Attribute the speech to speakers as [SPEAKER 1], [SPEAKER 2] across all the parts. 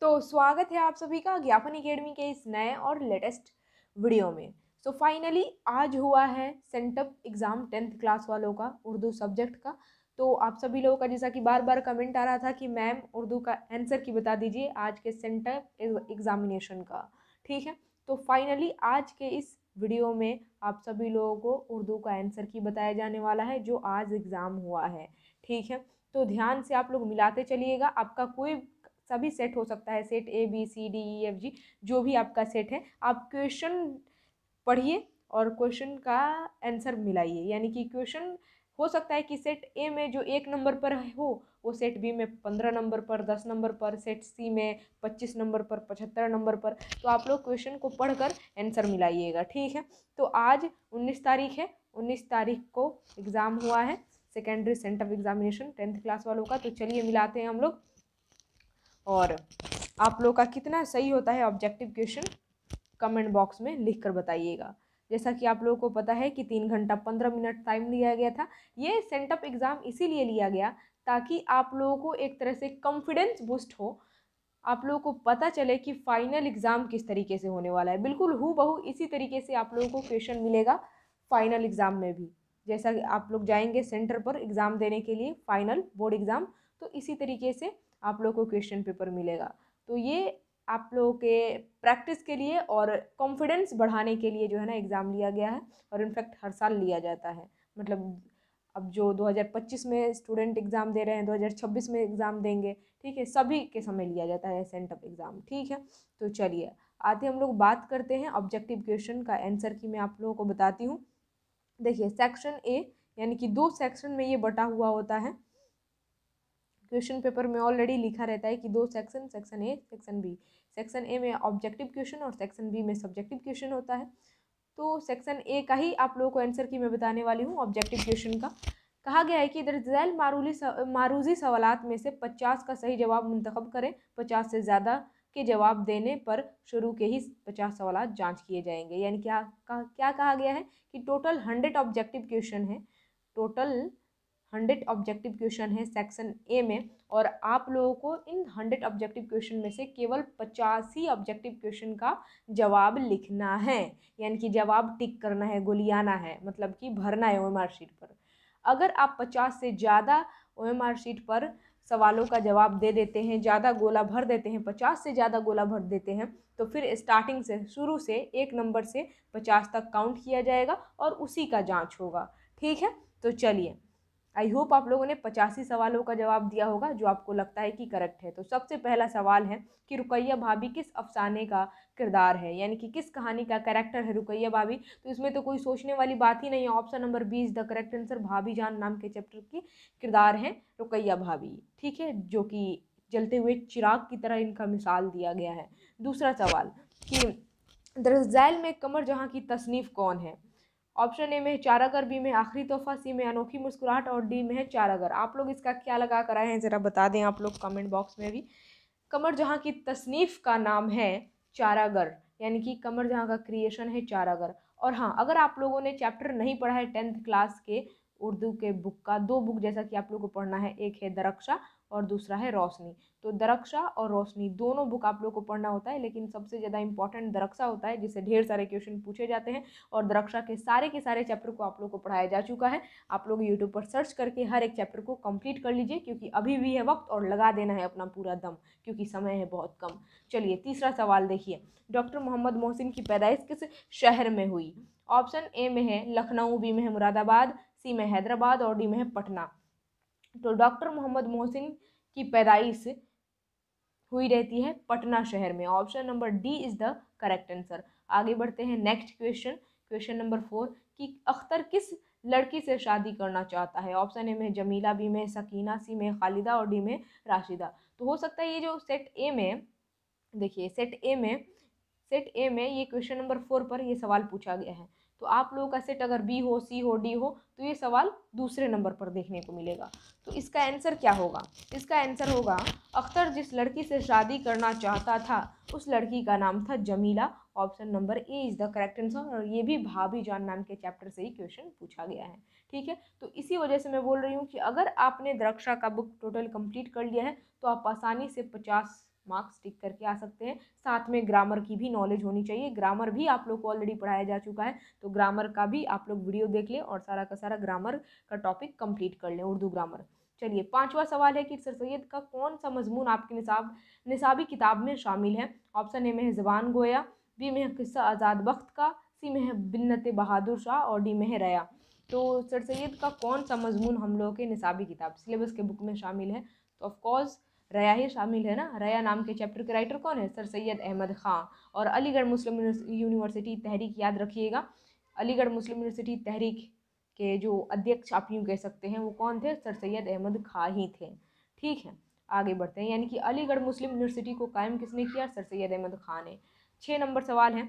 [SPEAKER 1] तो स्वागत है आप सभी का ज्ञापन अकेडमी के इस नए और लेटेस्ट वीडियो में सो so, फाइनली आज हुआ है सेंटअप एग्ज़ाम टेंथ क्लास वालों का उर्दू सब्जेक्ट का तो आप सभी लोगों का जैसा कि बार बार कमेंट आ रहा था कि मैम उर्दू का आंसर की बता दीजिए आज के सेंटअप एग्ज़ामिनेशन का ठीक है तो फाइनली आज के इस वीडियो में आप सभी लोगों को उर्दू का आंसर की बताया जाने वाला है जो आज एग्ज़ाम हुआ है ठीक है तो ध्यान से आप लोग मिलाते चलिएगा आपका कोई सभी सेट हो सकता है set A B C D E F G जो भी आपका सेट है आप क्वेश्चन पढ़िए और क्वेश्चन का आंसर मिलाइए यानी कि क्वेश्चन हो सकता है कि सेट ए में जो एक नंबर पर हो वो सेट बी में पंद्रह नंबर पर दस नंबर पर सेट सी में पच्चीस नंबर पर पचहत्तर नंबर पर तो आप लोग क्वेश्चन को पढ़कर आंसर मिलाइएगा ठीक है तो आज उन्नीस तारीख है उन्नीस तारीख को एग्ज़ाम हुआ है secondary centre of examination tenth class वालों का तो चलिए मिलाते हैं हम लोग और आप लोग का कितना सही होता है ऑब्जेक्टिव क्वेश्चन कमेंट बॉक्स में लिख कर बताइएगा जैसा कि आप लोगों को पता है कि तीन घंटा पंद्रह मिनट टाइम लिया गया था ये सेंटअप एग्ज़ाम इसीलिए लिया गया ताकि आप लोगों को एक तरह से कॉन्फिडेंस बूस्ट हो आप लोगों को पता चले कि फाइनल एग्ज़ाम किस तरीके से होने वाला है बिल्कुल हु बहू इसी तरीके से आप लोगों को क्वेश्चन मिलेगा फाइनल एग्ज़ाम में भी जैसा कि आप लोग जाएंगे सेंटर पर एग्ज़ाम देने के लिए फाइनल बोर्ड एग्ज़ाम तो इसी तरीके से आप लोग को क्वेश्चन पेपर मिलेगा तो ये आप लोगों के प्रैक्टिस के लिए और कॉन्फिडेंस बढ़ाने के लिए जो है ना एग्ज़ाम लिया गया है और इनफैक्ट हर साल लिया जाता है मतलब अब जो 2025 में स्टूडेंट एग्ज़ाम दे रहे हैं 2026 में एग्ज़ाम देंगे ठीक है सभी के समय लिया जाता है सेंटअप एग्ज़ाम ठीक है तो चलिए आते हम लोग बात करते हैं ऑब्जेक्टिव क्वेश्चन का आंसर की मैं आप लोगों को बताती हूँ देखिए सेक्शन ए यानी कि दो सेक्शन में ये बटा हुआ होता है क्वेश्चन पेपर में ऑलरेडी लिखा रहता है कि दो section section A section B section A में ऑब्जेक्टिव क्वेश्चन और सेक्शन बी में सब्जेक्टिव क्वेश्चन होता है तो सेक्शन ए का ही आप लोगों को आंसर की मैं बताने वाली हूँ ऑब्जेक्टिव क्वेश्चन का कहा गया है कि इधर जैल मारूली मारूजी सवालत में से पचास का सही जवाब मंतखब करें पचास से ज़्यादा के जवाब देने पर शुरू के ही पचास सवाल जांच किए जाएंगे यानी क्या कहा क्या कहा गया है कि टोटल हंड्रेड ऑब्जेक्टिव क्वेश्चन है टोटल हंड्रेड ऑब्जेक्टिव क्वेश्चन है सेक्शन ए में और आप लोगों को इन हंड्रेड ऑब्जेक्टिव क्वेश्चन में से केवल पचास ही ऑब्जेक्टिव क्वेश्चन का जवाब लिखना है यानी कि जवाब टिक करना है गोलियाना है मतलब कि भरना है ओ शीट पर अगर आप पचास से ज़्यादा ओ शीट पर सवालों का जवाब दे देते हैं ज़्यादा गोला भर देते हैं पचास से ज़्यादा गोला भर देते हैं तो फिर स्टार्टिंग से शुरू से एक नंबर से पचास तक काउंट किया जाएगा और उसी का जांच होगा ठीक है तो चलिए आई होप आप लोगों ने पचासी सवालों का जवाब दिया होगा जो आपको लगता है कि करेक्ट है तो सबसे पहला सवाल है कि रुकैया भाभी किस अफसाने का किरदार है यानी कि किस कहानी का कैरेक्टर है रुकैया भाभी तो इसमें तो कोई सोचने वाली बात ही नहीं है option number B is the correct answer भाभी जान नाम के चैप्टर की किरदार हैं रुकैया भाभी ठीक है जो कि जलते हुए चिराग की तरह इनका मिसाल दिया गया है दूसरा सवाल कि दरअसल में कमर जहाँ की तसनीफ़ कौन है ऑप्शन ए में चारागर बी में आखिरी तोहफा सी में अनोखी मुस्कुराहट और डी में है चारागर आप लोग इसका क्या लगा कर आए हैं ज़रा बता दें आप लोग कमेंट बॉक्स में भी कमर जहाँ की तसनीफ़ का नाम है चारागर यानी कि कमर जहाँ का क्रिएशन है चारागर और हाँ अगर आप लोगों ने चैप्टर नहीं पढ़ा है टेंथ क्लास के उर्दू के बुक का दो बुक जैसा कि आप लोग को पढ़ना है एक है दरक्षा और दूसरा है रोशनी तो दरक्षा और रोशनी दोनों बुक आप लोग को पढ़ना होता है लेकिन सबसे ज़्यादा इंपॉर्टेंट दरक्षा होता है जिससे ढेर सारे क्वेश्चन पूछे जाते हैं और दरक्षा के सारे के सारे चैप्टर को आप लोग को पढ़ाया जा चुका है आप लोग यूट्यूब पर सर्च करके हर एक चैप्टर को कम्प्लीट कर लीजिए क्योंकि अभी भी है वक्त और लगा देना है अपना पूरा दम क्योंकि समय है बहुत कम चलिए तीसरा सवाल देखिए डॉक्टर मोहम्मद मोहसिन की पैदाइश किस शहर में हुई ऑप्शन ए में है लखनऊ बी में है मुरादाबाद सी में हैदराबाद और डी में है पटना तो डॉक्टर मोहम्मद मोहसिन की पैदाइश हुई रहती है पटना शहर में option number D is the correct answer आगे बढ़ते हैं next question question number four कि अख्तर किस लड़की से शादी करना चाहता है ऑप्शन ए में जमीला बी में सकीना सी में खालिदा और डी में राशिदा तो हो सकता है ये जो सेट ए में देखिए सेट ए में सेट ए में ये क्वेश्चन नंबर फोर पर ये सवाल पूछा गया है तो आप लोगों का सेट अगर बी हो सी हो डी हो तो ये सवाल दूसरे नंबर पर देखने को मिलेगा तो इसका आंसर क्या होगा इसका आंसर होगा अख्तर जिस लड़की से शादी करना चाहता था उस लड़की का नाम था Jamila option number A is the correct answer और ये भी भाभी जान नाम के चैप्टर से ही क्वेश्चन पूछा गया है ठीक है तो इसी वजह से मैं बोल रही हूँ कि अगर आपने द्रक्षा का बुक टोटल कंप्लीट कर लिया है तो आप आसानी से पचास मार्क्स टिक करके आ सकते हैं साथ में ग्रामर की भी नॉलेज होनी चाहिए ग्रामर भी आप लोग को ऑलरेडी पढ़ाया जा चुका है तो ग्रामर का भी आप लोग वीडियो देख लें और सारा का सारा ग्रामर का टॉपिक कंप्लीट कर लें उर्दू ग्रामर चलिए पांचवा सवाल है कि सर सैद का कौन सा मजमून आपके निसाब निसाबी किताब में शामिल है ऑप्शन ए में है जबान गोया बी में है किस्सा आज़ाद बख्त का सी में है बिन्नत बहादुर शाह और डी में है रया तो सर सैद का कौन सा मजमून हम लोगों के निसाबी किताब सिलेबस के बुक में शामिल है तो ऑफ़ कोर्स रया ही शामिल है ना रया नाम के चैप्टर के राइटर कौन है सर सैयद अहमद खां और अलीगढ़ मुस्लिम यूनिवर्सिटी तहरीक याद रखिएगा अलीगढ़ मुस्लिम यूनिवर्सिटी तहरीक के जो अध्यक्ष आप यूँ कह सकते हैं वो कौन थे सर सैयद अहमद खां ही थे ठीक है आगे बढ़ते हैं यानी कि अलीगढ़ मुस्लिम यूनिवर्सिटी को कायम किसने किया सर सैयद अहमद खान ने छः नंबर सवाल है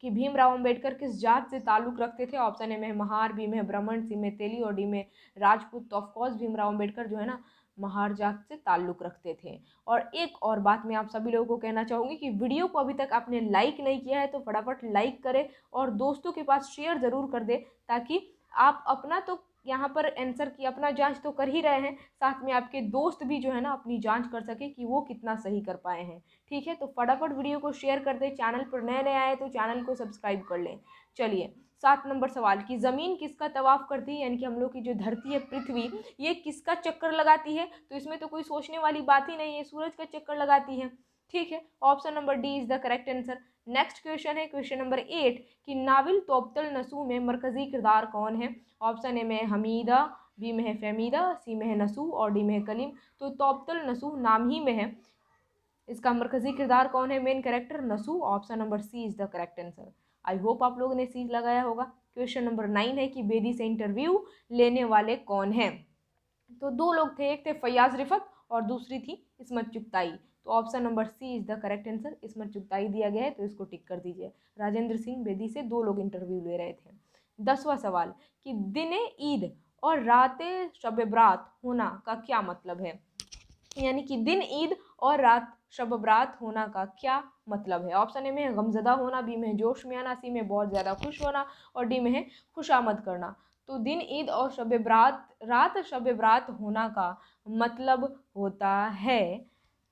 [SPEAKER 1] कि भीमराव अंबेडकर किस जात से ताल्लुक़ रखते थे ऑप्शन ए में महार बी में ब्राह्मण सी में तेली और डी में राजपूत तो ऑफकोर्स भीमराव अंबेडकर जो है ना महाराजा से ताल्लुक़ रखते थे और एक और बात मैं आप सभी लोगों को कहना चाहूँगी कि वीडियो को अभी तक आपने लाइक नहीं किया है तो फटाफट लाइक करें और दोस्तों के पास शेयर ज़रूर कर दें ताकि आप अपना तो यहाँ पर आंसर की अपना जांच तो कर ही रहे हैं साथ में आपके दोस्त भी जो है ना अपनी जांच कर सके कि वो कितना सही कर पाए हैं ठीक है तो फटाफट वीडियो को शेयर कर दें चैनल पर नए नए आए तो चैनल को सब्सक्राइब कर लें चलिए सात नंबर सवाल कि ज़मीन किसका तवाफ़ करती है यानी कि हम लोग की जो धरती है पृथ्वी ये किसका चक्कर लगाती है तो इसमें तो कोई सोचने वाली बात ही नहीं है सूरज का चक्कर लगाती है ठीक है option number D is the correct answer next question है क्वेश्चन नंबर एट कि नाविल तोपतल नसू में मरकज़ी किरदार कौन है ऑप्शन ए में हमीदा बी में है फहमीदा सी में है नसू और डी में है कलीम तो तोपतल नसू नाम ही में है इसका मरकज़ी किरदार कौन है मेन करेक्टर नसू option number C is the correct answer I hope आप लोगों ने सी लगाया होगा क्वेश्चन नंबर नाइन है कि बेदी से इंटरव्यू लेने वाले कौन हैं तो दो लोग थे एक थे फयाज रिफत और दूसरी थी इसमत चुगताई तो option number C is the correct answer इसमें चुकताई दिया गया है तो इसको टिक कर दीजिए राजेंद्र सिंह बेदी से दो लोग इंटरव्यू ले रहे थे दसवा सवाल कि दिन ईद और रात शब बरात होना का क्या मतलब है यानी कि दिन ईद और रात शब बरात होना का क्या मतलब है ऑप्शन ए में है गमजदा होना बी में है जोश में आना सी में बहुत ज़्यादा खुश होना और डी में है खुशामद करना तो दिन ईद और शब बरात रात शब बरात होना का मतलब होता है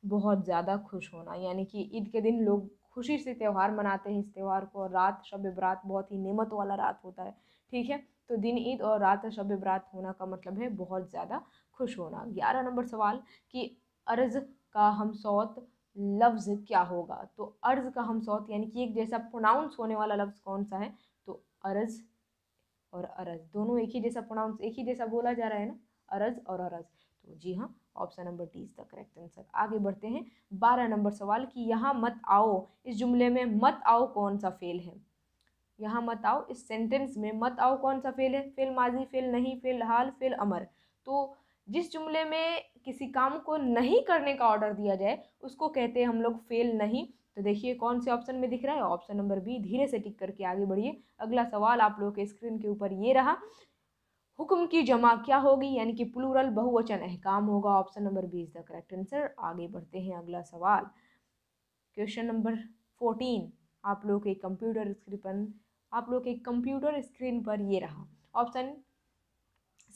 [SPEAKER 1] बहुत ज़्यादा खुश होना यानी कि ईद के दिन लोग खुशी से त्यौहार मनाते हैं इस त्यौहार को और रात शब बरात बहुत ही नेमत वाला रात होता है ठीक है तो दिन ईद और रात शब बरात होना का मतलब है बहुत ज़्यादा खुश होना ग्यारह नंबर सवाल कि अर्ज़ का हम सौत लफ्ज़ क्या होगा तो अर्ज़ का हम सौत यानी कि एक जैसा प्रोनाउंस होने वाला लफ्ज़ कौन सा है तो अर्ज़ और अरज दोनों एक ही जैसा प्रोनाउंस एक ही जैसा बोला जा रहा है ना अरज और अरज तो जी हाँ option number D is the correct answer आगे बढ़ते हैं बारह नंबर सवाल कि यहाँ मत आओ इस जुमले में मत आओ कौन सा फेल है यहाँ मत आओ इस सेंटेंस में मत आओ कौन सा फेल है फेल माजी फेल नहीं फेल हाल फेल अमर तो जिस जुमले में किसी काम को नहीं करने का ऑर्डर दिया जाए उसको कहते हैं हम लोग फेल नहीं तो देखिए कौन से ऑप्शन में दिख रहा है ऑप्शन नंबर बी धीरे से टिक करके आगे बढ़िए अगला सवाल आप लोगों के स्क्रीन के ऊपर ये रहा हुक्म की जमा क्या होगी यानी कि प्लूरल बहुवचन अहकाम होगा option number B is the correct answer आगे बढ़ते हैं अगला सवाल क्वेश्चन नंबर फोर्टीन आप लोग के कंप्यूटर स्क्रीन पर आप लोग के कंप्यूटर स्क्रीन पर ये रहा ऑप्शन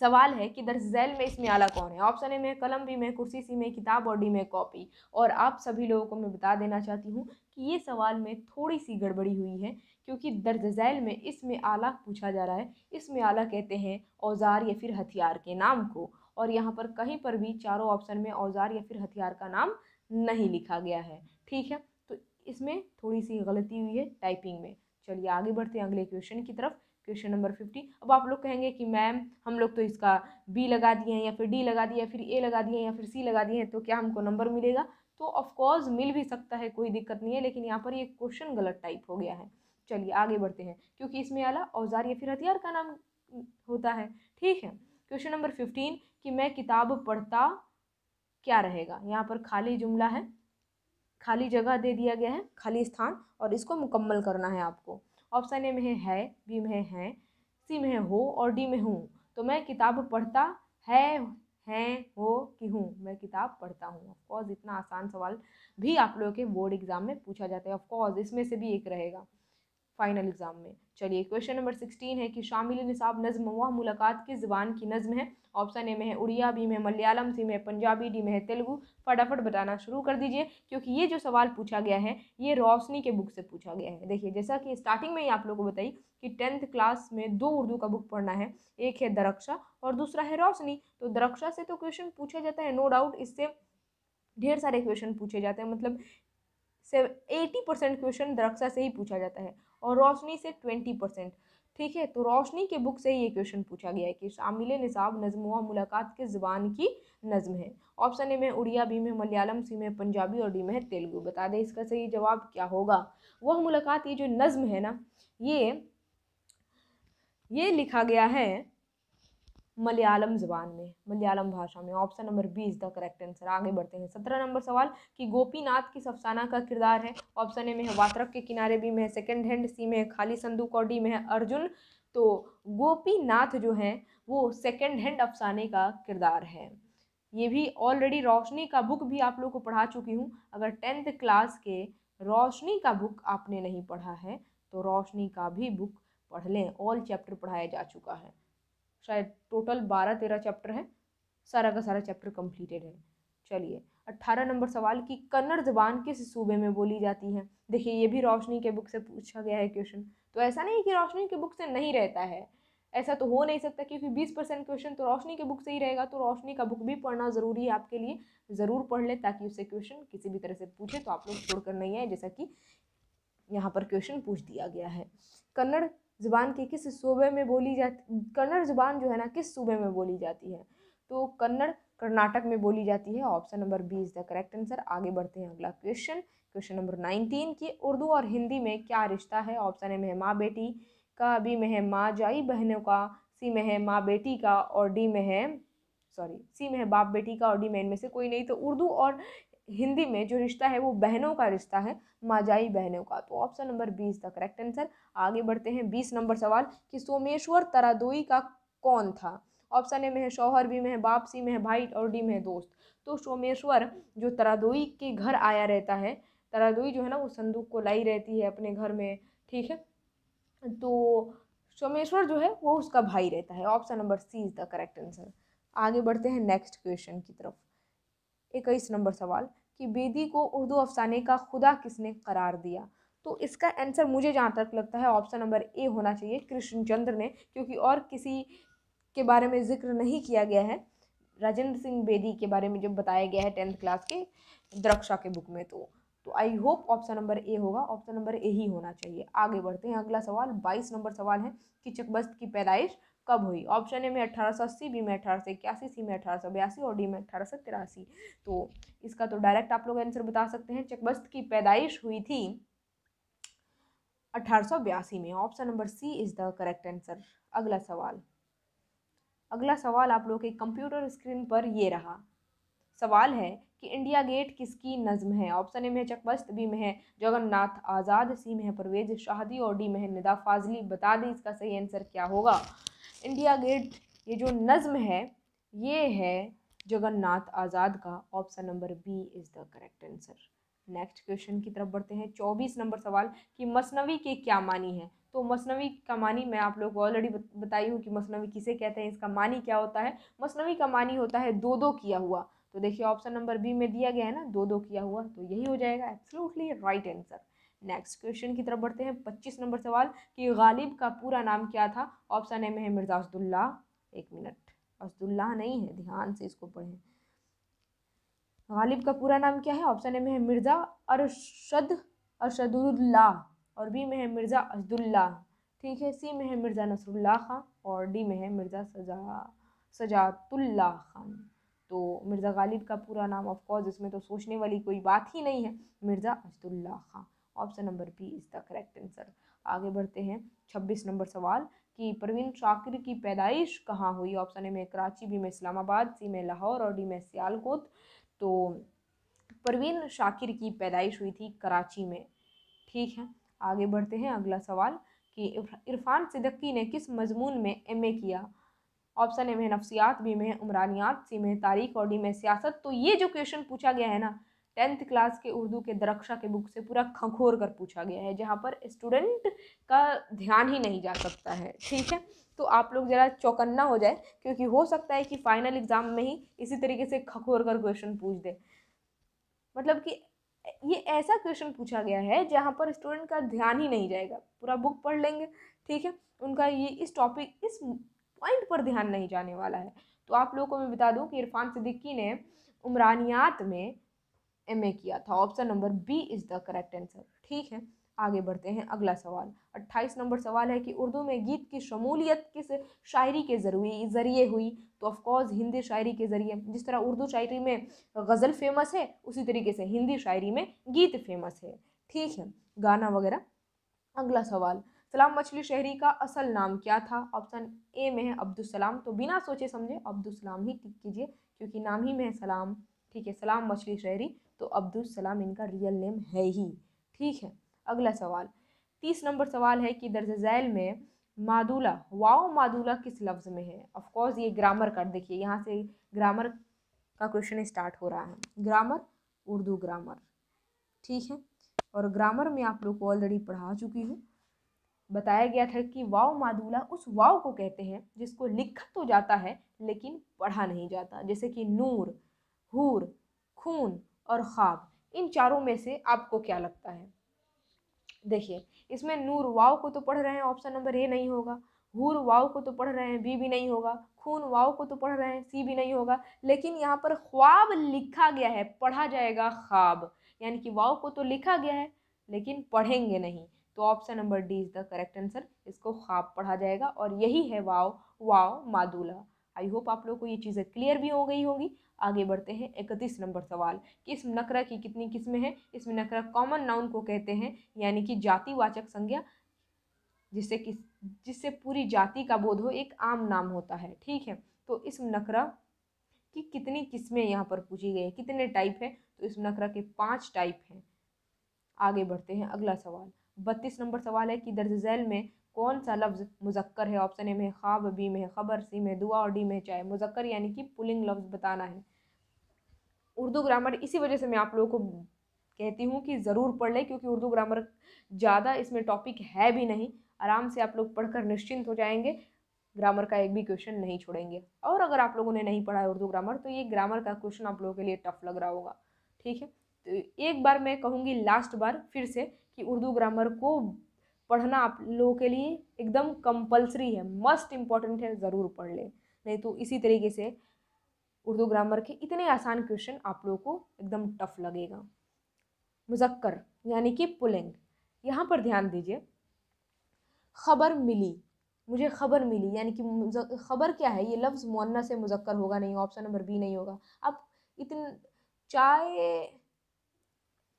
[SPEAKER 1] सवाल है कि दर्जैल में इसमें आला कौन है ऑप्शन ए में कलम भी में कुर्सी सी में किताब और डी में कॉपी और आप सभी लोगों को मैं बता देना चाहती हूँ कि ये सवाल में थोड़ी सी गड़बड़ी हुई है क्योंकि दर्ज झैल में इसमें आला पूछा जा रहा है इसमें आला कहते हैं औजार या फिर हथियार के नाम को और यहाँ पर कहीं पर भी चारों ऑप्शन में औजार या फिर हथियार का नाम नहीं लिखा गया है ठीक है तो इसमें थोड़ी सी गलती हुई है टाइपिंग में चलिए आगे बढ़ते हैं अगले क्वेश्चन की तरफ क्वेश्चन नंबर फिफ्टी अब आप लोग कहेंगे कि मैम हम लोग तो इसका बी लगा दिए हैं या फिर डी लगा दिए या फिर ए लगा दिए हैं या फिर सी लगा दिए हैं तो क्या हमको नंबर मिलेगा तो ऑफ़ मिल भी सकता है कोई दिक्कत नहीं है लेकिन यहाँ पर ये क्वेश्चन गलत टाइप हो गया है चलिए आगे बढ़ते हैं क्योंकि इसमें आला औजार या फिर हथियार का नाम होता है ठीक है क्वेश्चन नंबर फिफ्टीन कि मैं किताब पढ़ता क्या रहेगा यहाँ पर खाली जुमला है खाली जगह दे दिया गया है खाली स्थान और इसको मुकम्मल करना है आपको ऑप्शन ए में है, है बी में है, सी में है हो और डी में हूँ तो मैं किताब पढ़ता है हैं हो कि हूँ मैं किताब पढ़ता हूँ ऑफकोर्स इतना आसान सवाल भी आप लोगों के बोर्ड एग्ज़ाम में पूछा जाता है ऑफकोर्स इसमें से भी एक रहेगा फाइनल एग्ज़ाम में चलिए क्वेश्चन नंबर सिक्सटीन है कि शामिल निसाब नज्म व मुलाकात की ज़बान की नज़म है ऑप्शन ए में है उड़िया बी में मलयालम सी में पंजाबी डी में है तेलुगु फटाफट बताना शुरू कर दीजिए क्योंकि ये जो सवाल पूछा गया है ये रोशनी के बुक से पूछा गया है देखिए जैसा कि स्टार्टिंग में ही आप लोगों को बताई कि टेंथ क्लास में दो उर्दू का बुक पढ़ना है एक है दरक्षा और दूसरा है रोशनी तो दरक्षा से तो क्वेश्चन पूछा जाता है नो डाउट इससे ढेर सारे क्वेश्चन पूछे जाते हैं मतलब से एटी परसेंट क्वेश्चन दरक्षा से ही पूछा जाता है और रोशनी से ट्वेंटी परसेंट ठीक है तो रोशनी के बुक से ही ये क्वेश्चन पूछा गया है कि शामिल निसाब नज़म व मुलाकात के ज़बान की नज़म है ऑप्शन ए में उड़िया बी में मलयालम सी में पंजाबी और डी में है तेलुगु बता दें इसका सही जवाब क्या होगा वह मुलाकात ये जो नज़म है ना ये ये लिखा गया है मलयालम ज़बान में मलयालम भाषा में option number B is the correct answer आगे बढ़ते हैं सत्रह नंबर सवाल कि गोपीनाथ किस अफसाना का किरदार है ऑप्शन ए में है वातरक के किनारे बी में है सेकेंड हैंड सी में है खाली संदूक और डी में है अर्जुन तो गोपीनाथ जो है वो सेकेंड हैंड अफसाने का किरदार है ये भी ऑलरेडी रोशनी का बुक भी आप लोग को पढ़ा चुकी हूँ अगर टेंथ क्लास के रोशनी का बुक आपने नहीं पढ़ा है तो रोशनी का भी बुक पढ़ लें ऑल चैप्टर पढ़ाया जा चुका है शायद टोटल बारह तेरह चैप्टर है सारा का सारा चैप्टर कंप्लीटेड है चलिए अट्ठारह नंबर सवाल कि कन्नड़ जबान किस सूबे में बोली जाती है देखिए ये भी रोशनी के बुक से पूछा गया है क्वेश्चन तो ऐसा नहीं कि रोशनी के बुक से नहीं रहता है ऐसा तो हो नहीं सकता क्योंकि बीस परसेंट क्वेश्चन तो रोशनी के बुक से ही रहेगा तो रोशनी का बुक भी पढ़ना ज़रूरी है आपके लिए ज़रूर पढ़ लें ताकि उससे क्वेश्चन किसी भी तरह से पूछे तो आप लोग छोड़कर नहीं आए जैसा कि यहाँ पर क्वेश्चन पूछ दिया गया है कन्नड़ ज़ुबान के किस सूबे में बोली जाती कन्नड़ ज़ुबान जो है ना किस सूबे में बोली जाती है तो कन्नड़ कर्नाटक में बोली जाती है option number B is the correct answer आगे बढ़ते हैं अगला क्वेश्चन क्वेश्चन नंबर नाइनटीन की उर्दू और हिंदी में क्या रिश्ता है ऑप्शन ए में है माँ बेटी का बी में है माँ जाई बहनों का सी में है माँ बेटी का और डी में है सॉरी सी में है बाप बेटी का और डी में इनमें से कोई नहीं तो उर्दू और हिंदी में जो रिश्ता है वो बहनों का रिश्ता है माजाई बहनों का तो option number B is the correct answer आगे बढ़ते हैं बीस नंबर सवाल कि सोमेश्वर तरादोई का कौन था ऑप्शन ए में है शौहर बी में है बाप सी में है भाई और डी में है दोस्त तो सोमेश्वर जो तरादोई के घर आया रहता है तरादोई जो है ना वो संदूक को लाई रहती है अपने घर में ठीक है तो सोमेश्वर जो है वो उसका भाई रहता है option number C is the correct answer आगे बढ़ते हैं नेक्स्ट क्वेश्चन की तरफ इक्कीस नंबर सवाल कि बेदी को उर्दू अफसाने का खुदा किसने करार दिया तो इसका आंसर मुझे जहाँ तक लगता है ऑप्शन नंबर ए होना चाहिए कृष्णचंद्र ने क्योंकि और किसी के बारे में जिक्र नहीं किया गया है राजेंद्र सिंह बेदी के बारे में जब बताया गया है टेंथ क्लास के द्रक्षा के बुक में तो तो I hope option number A होगा ऑप्शन नंबर ए ही होना चाहिए आगे बढ़ते हैं अगला सवाल बाईस नंबर सवाल है कि चकबस्त की पैदाइश कब हुई ऑप्शन ए में अठारह सौ बी में अठारह सौ इक्यासी सी में अठारह सौ बयासी और डी में अठारह सौ तिरासी तो इसका तो डायरेक्ट आप लोग आंसर बता सकते हैं चकबस्त की पैदाइश हुई थी अठारह में option number C is the correct answer अगला सवाल अगला सवाल आप लोग के कंप्यूटर स्क्रीन पर ये रहा सवाल है कि इंडिया गेट किसकी नज़म है ऑप्शन ए में है चकबस्त बी में है जगन्नाथ आज़ाद सी में है परवेज शाहदी और डी में है निदा फाजली बता दें इसका सही आंसर क्या होगा इंडिया गेट ये जो नज़म है ये है जगन्नाथ आज़ाद का option number B is the correct answer next question की तरफ बढ़ते हैं चौबीस नंबर सवाल कि मसनवी के क्या मानी है तो मसनवी का मानी मैं आप लोग को ऑलरेडी बताई हूँ कि मसनवी किसे कहते हैं इसका मानी क्या होता है मसनवी का मानी होता है दो दो किया हुआ तो देखिए ऑप्शन नंबर बी में दिया गया है ना दो दो किया हुआ तो यही हो जाएगा absolutely right answer next question की तरफ बढ़ते हैं पच्चीस नंबर सवाल कि गालिब का पूरा नाम क्या था ऑप्शन ए में है मिर्ज़ा असदुल्ला एक मिनट असदुल्ला नहीं है ध्यान से इसको पढ़ें गालिब का पूरा नाम क्या है ऑप्शन ए में है मिर्ज़ा अरशद अरशदुल्ला और बी में है मिर्ज़ा असदुल्ला ठीक है सी में है मिर्ज़ा नसरुल्ला खान और डी में है मिर्ज़ा सजा सजातुल्ला खान तो मिर्ज़ा गालिब का पूरा नाम ऑफ कोर्स इसमें तो सोचने वाली कोई बात ही नहीं है Mirza Asadullah Khan option number B is the correct answer आगे बढ़ते हैं छब्बीस नंबर सवाल कि प्रवीण शाकिर की पैदाइश कहाँ हुई ऑप्शन ए में कराची बी में इस्लामाबाद सी में लाहौर और डी में सियालकोट तो प्रवीण शाकिर की पैदाइश हुई थी कराची में ठीक है आगे बढ़ते हैं अगला सवाल कि इरफान सिद्दकी ने किस मजमून में एम ए किया ऑप्शन ए में नफसियात बी में उमरानियात सी में तारीख और डी में सियासत तो ये जो क्वेश्चन पूछा गया है ना टेंथ क्लास के उर्दू के दरक्षा के बुक से पूरा खंखोर कर पूछा गया है जहाँ पर स्टूडेंट का ध्यान ही नहीं जा सकता है ठीक है तो आप लोग ज़रा चौकन्ना हो जाए क्योंकि हो सकता है कि फाइनल एग्ज़ाम में ही इसी तरीके से खखोर कर क्वेश्चन पूछ दे मतलब कि ये ऐसा क्वेश्चन पूछा गया है जहाँ पर स्टूडेंट का ध्यान ही नहीं जाएगा पूरा बुक पढ़ लेंगे ठीक है उनका ये इस टॉपिक इस पॉइंट पर ध्यान नहीं जाने वाला है तो आप लोगों को मैं बता दूं कि इरफान सिद्दीकी ने उमरानियात में एम ए किया था option number B is the correct answer ठीक है आगे बढ़ते हैं अगला सवाल अट्ठाईस नंबर सवाल है कि उर्दू में गीत की शमूलियत किस शायरी के जरूरी ज़रिए हुई तो ऑफकोर्स हिंदी शायरी के ज़रिए जिस तरह उर्दू शायरी में गज़ल फेमस है उसी तरीके से हिंदी शायरी में गीत फेमस है ठीक है गाना वगैरह अगला सवाल सलाम मछली शहरी का असल नाम क्या था ऑप्शन ए में है अब्दुलसलाम तो बिना सोचे समझे अब्दुलसलाम ही टिक कीजिए क्योंकि नाम ही में है सलाम ठीक है सलाम मछली शहरी तो अब्दुल सलाम इनका रियल नेम है ही ठीक है अगला सवाल तीस नंबर सवाल है कि दर्ज झैल में मादूला वाओ मादूला किस लफ्ज़ में है ऑफकोर्स ये ग्रामर का देखिए यहाँ से ग्रामर का क्वेश्चन स्टार्ट हो रहा है ग्रामर उर्दू ग्रामर ठीक है और ग्रामर में आप लोग को ऑलरेडी पढ़ा चुकी हूँ बताया गया था कि वाव मादूला उस वाओ को कहते हैं जिसको लिखा तो जाता है लेकिन पढ़ा नहीं जाता जैसे कि नूर हूर खून और ख्वाब इन चारों में से आपको क्या लगता है देखिए इसमें नूर वाव को तो पढ़ रहे हैं ऑप्शन नंबर ए नहीं होगा हूर वाव को तो पढ़ रहे हैं बी भी नहीं होगा खून वाव को तो पढ़ रहे हैं सी भी नहीं होगा लेकिन यहाँ पर ख्वाब लिखा गया है पढ़ा जाएगा ख्वाब यानी कि वाव को तो लिखा गया है लेकिन पढ़ेंगे नहीं तो option number D is the correct answer इसको ख्वाब पढ़ा जाएगा और यही है वाव वाव मादूला आई होप आप लोग को ये चीज़ें क्लियर भी हो गई होंगी आगे बढ़ते हैं इकतीस नंबर सवाल कि इस नकरा की कितनी किस्में हैं इसमें नकरा कॉमन नाउन को कहते हैं यानी कि जातिवाचक संज्ञा जिससे किस जिससे पूरी जाति का बोध हो एक आम नाम होता है ठीक है तो इस नकरा कि कितनी किस्में यहाँ पर पूछी गई हैं कितने टाइप हैं तो इस नखरा के पाँच टाइप हैं आगे बढ़ते हैं अगला सवाल बत्तीस नंबर सवाल है कि दर्ज झैल में कौन सा लफ्ज़ मुजक्कर है ऑप्शन ए में ख्वाब बी में खबर सी में दुआ और डी में चाय मुजक्कर यानी कि पुलिंग लफ्ज़ बताना है उर्दू ग्रामर इसी वजह से मैं आप लोगों को कहती हूँ कि ज़रूर पढ़ लें क्योंकि उर्दू ग्रामर ज़्यादा इसमें टॉपिक है भी नहीं आराम से आप लोग पढ़कर निश्चिंत हो जाएंगे ग्रामर का एक भी क्वेश्चन नहीं छोड़ेंगे और अगर आप लोगों ने नहीं पढ़ा है उर्दू ग्रामर तो ये ग्रामर का क्वेश्चन आप लोगों के लिए टफ लग रहा होगा ठीक है तो एक बार मैं कहूँगी लास्ट बार फिर से कि उर्दू ग्रामर को पढ़ना आप लोगों के लिए एकदम कंपलसरी है मस्ट इम्पॉर्टेंट है ज़रूर पढ़ लें नहीं तो इसी तरीके से उर्दू ग्रामर के इतने आसान क्वेश्चन आप लोगों को एकदम टफ लगेगा मुजक्कर यानी कि पुलिंग यहाँ पर ध्यान दीजिए खबर मिली मुझे खबर मिली यानी कि खबर क्या है ये लफ्ज़ मुन्ना से मुजक्कर होगा नहीं ऑप्शन नंबर बी नहीं होगा अब इतने चाय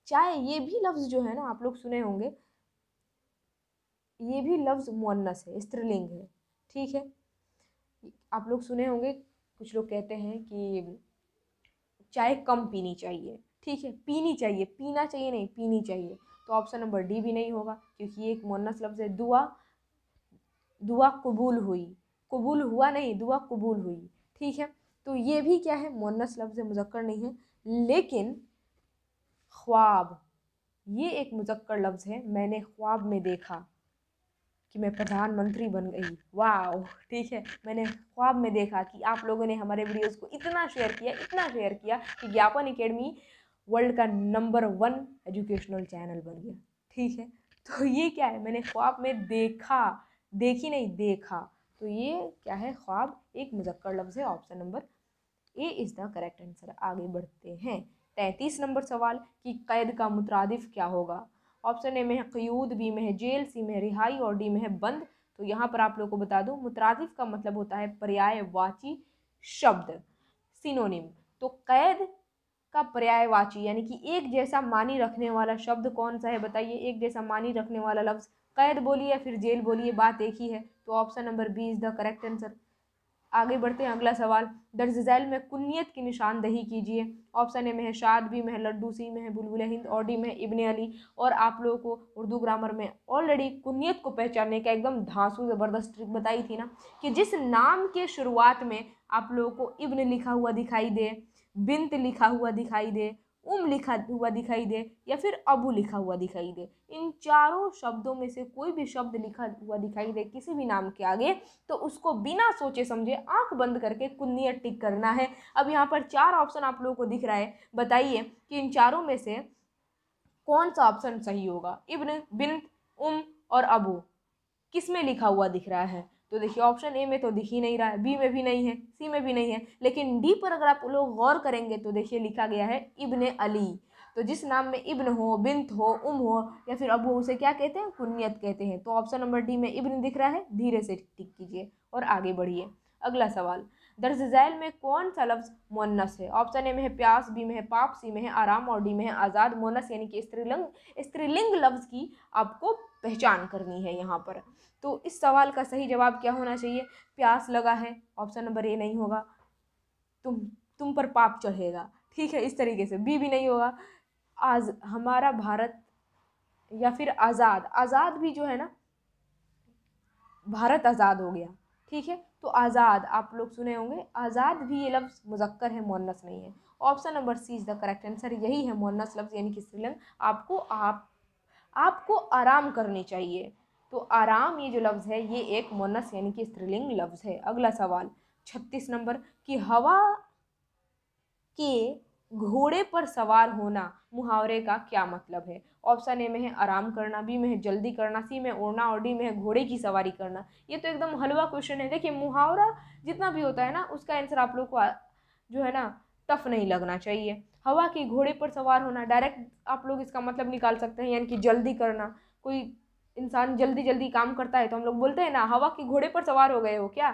[SPEAKER 1] चाय ये भी लफ्ज़ जो है ना आप लोग सुने होंगे ये भी लफ्ज़ मुन्नस है स्त्रीलिंग है ठीक है आप लोग सुने होंगे कुछ लोग कहते हैं कि चाय कम पीनी चाहिए ठीक है पीनी चाहिए पीना चाहिए नहीं पीनी चाहिए तो ऑप्शन नंबर डी भी नहीं होगा क्योंकि ये एक मुन्नस लफ्ज़ है दुआ दुआ कबूल हुई कबूल हुआ नहीं दुआ कबूल हुई ठीक है तो ये भी क्या है मुन्नस लफ्ज़ है मुजक्कर नहीं है लेकिन ख्वाब ये एक मुजक्कर लफ्ज़ है मैंने ख्वाब में देखा कि मैं प्रधानमंत्री बन गई वाओ ठीक है मैंने ख्वाब में देखा कि आप लोगों ने हमारे वीडियोस को इतना शेयर किया इतना शेयर किया कि ज्ञापन एकेडमी वर्ल्ड का नंबर वन एजुकेशनल चैनल बन गया ठीक है तो ये क्या है मैंने ख्वाब में देखा देखी नहीं देखा तो ये क्या है ख्वाब एक मुजक्कर लफ्ज़ है option number A is the correct answer आगे बढ़ते हैं तैंतीस नंबर सवाल कि कैद का मुतरदफ क्या होगा ऑप्शन ए में है क्यूद बी में है जेल सी में है रिहाई और डी में है बंद तो यहाँ पर आप लोग को बता दूँ मुतरदिफ का मतलब होता है पर्यायवाची शब्द सिनोनिम तो कैद का पर्यायवाची यानी कि एक जैसा मानी रखने वाला शब्द कौन सा है बताइए एक जैसा मानी रखने वाला लफ्ज़ कैद बोलिए फिर जेल बोलिए बात एक ही है तो option number B is the correct answer आगे बढ़ते हैं अगला सवाल दर्ज झैल में कुन्नीत की निशानदही कीजिए ऑप्शन ए में है शाद बी में है लड्डू सी में है बुलबुल हिंद और डी में है इबन अली और आप लोगों को उर्दू ग्रामर में ऑलरेडी कुन्नीत को पहचानने का एकदम धांसू ज़बरदस्त ट्रिक बताई थी ना कि जिस नाम के शुरुआत में आप लोगों को इब्न लिखा हुआ दिखाई दे बिन्त लिखा हुआ दिखाई दे उम लिखा हुआ दिखाई दे या फिर अबू लिखा हुआ दिखाई दे इन चारों शब्दों में से कोई भी शब्द लिखा हुआ दिखाई दे किसी भी नाम के आगे तो उसको बिना सोचे समझे आंख बंद करके कुन्नी टिक करना है अब यहाँ पर चार ऑप्शन आप लोगों को दिख रहा है बताइए कि इन चारों में से कौन सा ऑप्शन सही होगा इब्न बिन उम और अबू किस में लिखा हुआ दिख रहा है तो देखिए ऑप्शन ए में तो दिख ही नहीं रहा है बी में भी नहीं है सी में भी नहीं है लेकिन डी पर अगर आप लोग गौर करेंगे तो देखिए लिखा गया है इबन अली तो जिस नाम में इब्न हो बिंत हो उम हो या फिर अब वो उसे क्या कहते हैं कुन्यत कहते हैं तो ऑप्शन नंबर डी में इब्न दिख रहा है धीरे से टिक कीजिए और आगे बढ़िए अगला सवाल झैल में कौन सा लफ्ज़ मोनस है ऑप्शन ए में है प्यास बी में है पाप सी में है आराम और डी में है आज़ाद मोनस यानी कि स्त्रीलिंग स्त्रीलिंग लफ्ज़ की आपको पहचान करनी है यहाँ पर तो इस सवाल का सही जवाब क्या होना चाहिए प्यास लगा है ऑप्शन नंबर ए नहीं होगा तुम तुम पर पाप चढ़ेगा ठीक है इस तरीके से बी भी नहीं होगा आज हमारा भारत या फिर आज़ाद आज़ाद भी जो है ना भारत आज़ाद हो गया ठीक है तो आज़ाद आप लोग सुने होंगे आज़ाद भी ये लफ्ज़ मुजक्कर है मोनस नहीं है option number C is the correct answer यही है मोनस लफ्ज़ यानी कि स्त्रीलिंग आपको आप आपको आराम करनी चाहिए तो आराम ये जो लफ्ज़ है ये एक मोनस यानी कि स्त्रीलिंग लफ्ज़ है अगला सवाल छत्तीस नंबर कि हवा के घोड़े पर सवार होना मुहावरे का क्या मतलब है ऑप्शन ए में है आराम करना बी में है जल्दी करना सी में उड़ना और डी में है घोड़े की सवारी करना ये तो एकदम हलवा क्वेश्चन है देखिए मुहावरा जितना भी होता है ना उसका आंसर आप लोग को जो है ना टफ नहीं लगना चाहिए हवा के घोड़े पर सवार होना डायरेक्ट आप लोग इसका मतलब निकाल सकते हैं यानी कि जल्दी करना कोई इंसान जल्दी जल्दी काम करता है तो हम लोग बोलते हैं ना हवा के घोड़े पर सवार हो गए हो क्या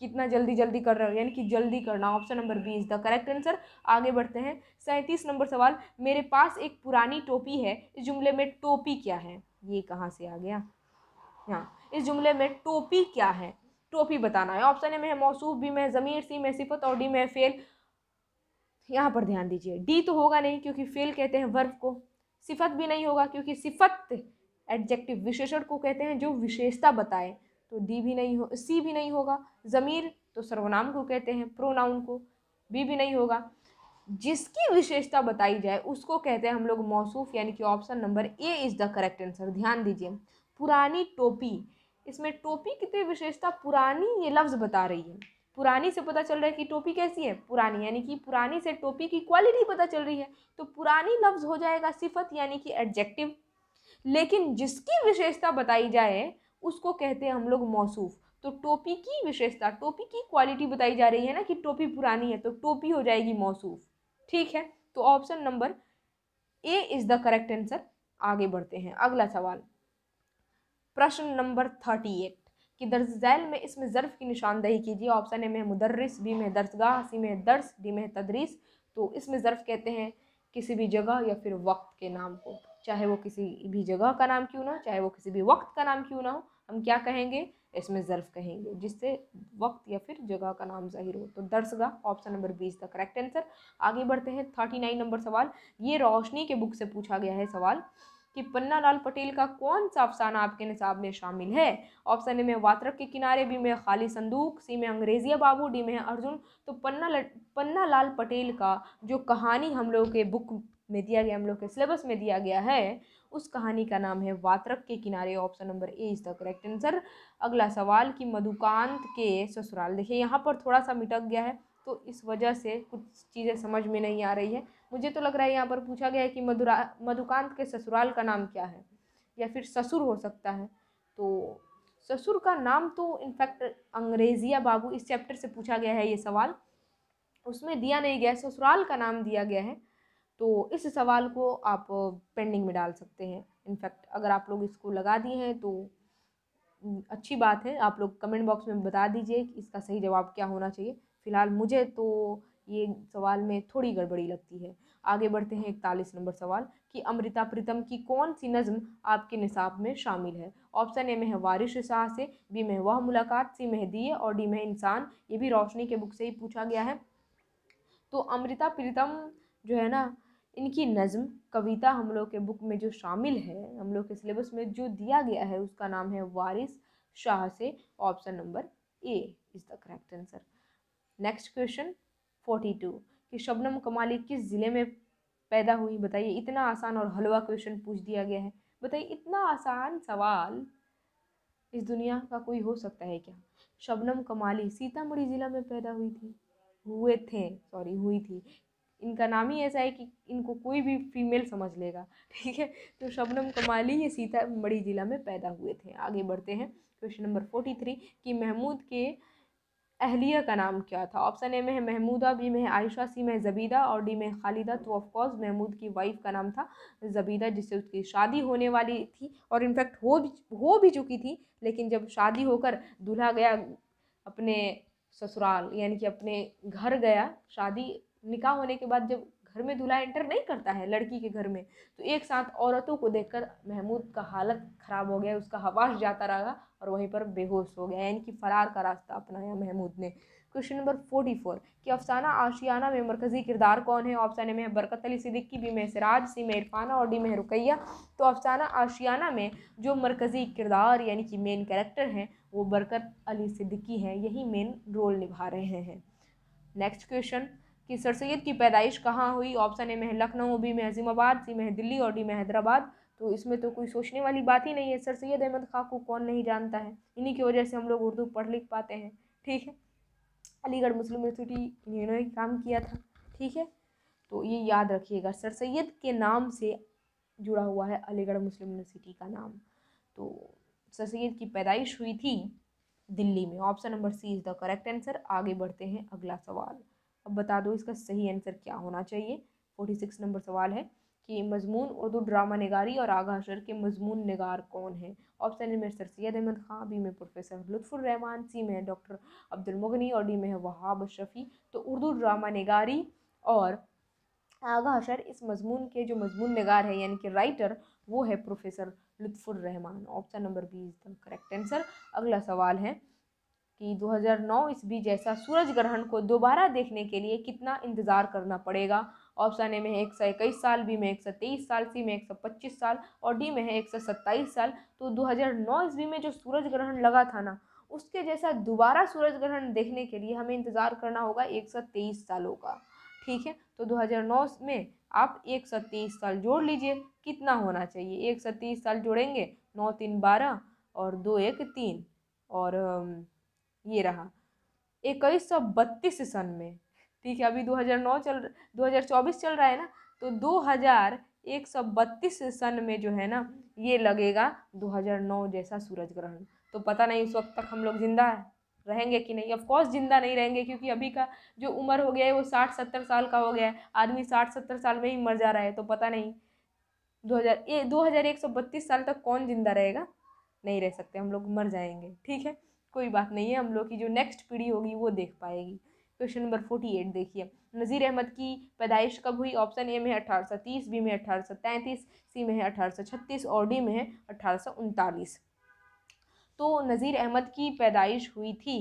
[SPEAKER 1] कितना जल्दी जल्दी कर रहे हो यानी कि जल्दी करना option number B is the correct answer आगे बढ़ते हैं सैंतीस नंबर सवाल मेरे पास एक पुरानी टोपी है इस जुमले में टोपी क्या है ये कहाँ से आ गया हाँ इस जुमले में टोपी क्या है टोपी बताना है ऑप्शन ए में है मौसू बी में ज़मीर सी में सिफत और डी में फेल यहाँ पर ध्यान दीजिए डी तो होगा नहीं क्योंकि फेल कहते हैं वर्ब को सिफत भी नहीं होगा क्योंकि सिफत एडजेक्टिव विशेषण को कहते हैं जो विशेषता बताए तो डी भी नहीं हो सी भी नहीं होगा ज़मीर तो सर्वनाम को कहते हैं प्रोनाउन को बी भी नहीं होगा जिसकी विशेषता बताई जाए उसको कहते हैं हम लोग मौसूफ यानी कि option number A is the correct answer ध्यान दीजिए पुरानी टोपी इसमें टोपी कितनी विशेषता पुरानी ये लफ्ज़ बता रही है पुरानी से पता चल रहा है कि टोपी कैसी है पुरानी यानी कि पुरानी से टोपी की क्वालिटी पता चल रही है तो पुरानी लफ्ज़ हो जाएगा सिफत यानी कि एडजेक्टिव लेकिन जिसकी विशेषता बताई जाए उसको कहते हैं हम लोग मौसूफ़ तो टोपी की विशेषता टोपी की क्वालिटी बताई जा रही है ना कि टोपी पुरानी है तो टोपी हो जाएगी मौसूफ ठीक है तो option number A is the correct answer आगे बढ़ते हैं अगला सवाल प्रश्न नंबर थर्टी एट कि दर्ज झैल में इसमें ज़र्फ़ की निशानदही कीजिए ऑप्शन ए में मुदरस बी में दर्सगाह सी में दर्स डी में तदरीस तो इसमें ज़र्फ़ कहते हैं किसी भी जगह या फिर वक्त के नाम को चाहे वो किसी भी जगह का नाम क्यों ना हो चाहे वो किसी भी वक्त का नाम क्यों ना हो हम क्या कहेंगे इसमें ज़र्फ़ कहेंगे जिससे वक्त या फिर जगह का नाम जाहिर हो तो दर्सगाह option number B is the correct answer आगे बढ़ते हैं थर्टी नाइन नंबर सवाल ये रोशनी के बुक से पूछा गया है सवाल कि पन्ना लाल पटेल का कौन सा अफसाना आपके निसाब में शामिल है ऑप्शन ए में वातरक के किनारे बी में खाली संदूक सी में अंग्रेजिया बाबू डी में अर्जुन तो पन्ना ल, पन्ना लाल पटेल का जो कहानी हम लोग के बुक में दिया गया हम लोग के सिलेबस में दिया गया है उस कहानी का नाम है वातरक के किनारे option number A is the correct answer अगला सवाल कि मधुकांत के ससुराल देखिए यहाँ पर थोड़ा सा मिटक गया है तो इस वजह से कुछ चीज़ें समझ में नहीं आ रही है मुझे तो लग रहा है यहाँ पर पूछा गया है कि मधुरा मधुकांत के ससुराल का नाम क्या है या फिर ससुर हो सकता है तो ससुर का नाम तो इनफैक्ट अंग्रेजिया बाबू इस चैप्टर से पूछा गया है ये सवाल उसमें दिया नहीं गया ससुराल का नाम दिया गया है तो इस सवाल को आप पेंडिंग में डाल सकते हैं इनफैक्ट अगर आप लोग इसको लगा दिए हैं तो अच्छी बात है आप लोग कमेंट बॉक्स में बता दीजिए कि इसका सही जवाब क्या होना चाहिए फ़िलहाल मुझे तो ये सवाल में थोड़ी गड़बड़ी लगती है आगे बढ़ते हैं इकतालीस नंबर सवाल कि अमृता प्रीतम की कौन सी नज़म आपके निसाब में शामिल है ऑप्शन ए में है वारिश शाह से बी में वह मुलाकात सी में दिए और डी में इंसान ये भी रोशनी के बुक से ही पूछा गया है तो अमृता प्रीतम जो है ना इनकी नज़म कविता हम लोग के बुक में जो शामिल है हम लोग के सिलेबस में जो दिया गया है उसका नाम है वारिस शाह से option number A is the correct answer next question forty two कि शबनम कमाली किस ज़िले में पैदा हुई बताइए इतना आसान और हलवा क्वेश्चन पूछ दिया गया है बताइए इतना आसान सवाल इस दुनिया का कोई हो सकता है क्या शबनम कमाली सीतामढ़ी ज़िला में पैदा हुई थी हुए थे सॉरी हुई थी इनका नाम ही ऐसा है कि इनको कोई भी फीमेल समझ लेगा ठीक है तो शबनम कमाली ये सीतामढ़ी ज़िला में पैदा हुए थे आगे बढ़ते हैं क्वेश्चन नंबर फोर्टी थ्री कि महमूद के अहलिया का नाम क्या था ऑप्शन ए में है महमूदा बी में है आयशा सी में जबीदा और डी में खालिदा तो ऑफकोर्स महमूद की वाइफ का नाम था जबीदा जिससे उसकी शादी होने वाली थी और इनफैक्ट हो भी हो भी चुकी थी लेकिन जब शादी होकर दूल्हा गया अपने ससुराल यानी कि अपने घर गया शादी निकाह होने के बाद जब घर में दूल्हा एंटर नहीं करता है लड़की के घर में तो एक साथ औरतों को देखकर महमूद का हालत ख़राब हो गया उसका हवास जाता रहा और वहीं पर बेहोश हो गया यानी कि फरार का रास्ता अपनाया महमूद ने क्वेश्चन नंबर फोर्टी फोर कि अफसाना आशियाना में मरकज़ी किरदार कौन है ऑप्शन ए में बरकत अली सिद्दीकी बी में सराज सी में इरफाना और डी में रुकैया तो अफसाना आशियाना में जो मरकज़ी किरदार यानी कि मेन कैरेक्टर हैं वो बरकत अली सिद्दीकी हैं यही मेन रोल निभा रहे हैं नेक्स्ट क्वेश्चन कि सर सैद की पैदाइश कहाँ हुई ऑप्शन ए में लखनऊ बी में अजीमाबाद सी में दिल्ली और डी में हैदराबाद तो इसमें तो कोई सोचने वाली बात ही नहीं है सर सैद अहमद खां को कौन नहीं जानता है इन्हीं की वजह से हम लोग उर्दू पढ़ लिख पाते हैं ठीक है अलीगढ़ मुस्लिम यूनिवर्सिटी इन्होंने काम किया था ठीक है तो ये याद रखिएगा सर सैद के नाम से जुड़ा हुआ है अलीगढ़ मुस्लिम यूनिवर्सिटी का नाम तो सर सैद की पैदाइश हुई थी दिल्ली में option number C is the correct answer आगे बढ़ते हैं अगला सवाल अब बता दो इसका सही आंसर क्या होना चाहिए फोर्टी सिक्स नंबर सवाल है कि मजमून उर्दू ड्रामा नगारी और आगा अशर के मजमून नगार कौन है ऑप्शन ए में सर सैद अहमद खां बी में प्रोफेसर लुत्फुररहमान सी में डॉक्टर अब्दुल मुगनी और डी में है वहाब शफ़ी तो उर्दू ड्रामा नगारी और आगा अशर इस मजमून के जो मजमून नगार है यानी कि राइटर वो है professor Lutfurrahman option number B is the correct answer अगला सवाल है कि 2009 ईस्वी जैसा सूरज ग्रहण को दोबारा देखने के लिए कितना इंतज़ार करना पड़ेगा ऑप्शन ए में है एक सौ इक्कीस साल बी में एक सौ तेईस साल सी में एक सौ पच्चीस साल और डी में है एक सौ सत्ताईस साल तो 2009 ईस्वी में जो सूरज ग्रहण लगा था ना उसके जैसा दोबारा सूरज ग्रहण देखने के लिए हमें इंतज़ार करना होगा एक सौ तेईस सालों का ठीक है तो 2009 में आप एक सौ तेईस साल जोड़ लीजिए कितना होना चाहिए एक सौ तेईस साल जोड़ेंगे नौ तीन बारह और दो एक तीन और ये रहा इक्कीस सौ बत्तीस सन में ठीक है अभी 2009 चल 2024 चल रहा है ना तो 2132 सन में जो है ना ये लगेगा 2009 जैसा सूरज ग्रहण तो पता नहीं उस वक्त तक हम लोग जिंदा रहेंगे कि नहीं ऑफकोर्स जिंदा नहीं रहेंगे क्योंकि अभी का जो उम्र हो गया है वो साठ सत्तर साल का हो गया है आदमी साठ सत्तर साल में ही मर जा रहा है तो पता नहीं दो हज़ार दो हज़ार एक सौ बत्तीस साल तक कौन जिंदा रहेगा नहीं रह सकते हम लोग मर जाएंगे ठीक है कोई बात नहीं है हम लोग की जो नेक्स्ट पीढ़ी होगी वो देख पाएगी क्वेश्चन नंबर फोर्टी एट देखिए नज़ीर अहमद की पैदाइश कब हुई ऑप्शन ए में है अठारह सौ तीस बी में अठारह सौ तैंतीस सी में है अठारह सौ छत्तीस और डी में है अठारह सौ उनतालीस तो नज़ीर अहमद की पैदाइश हुई थी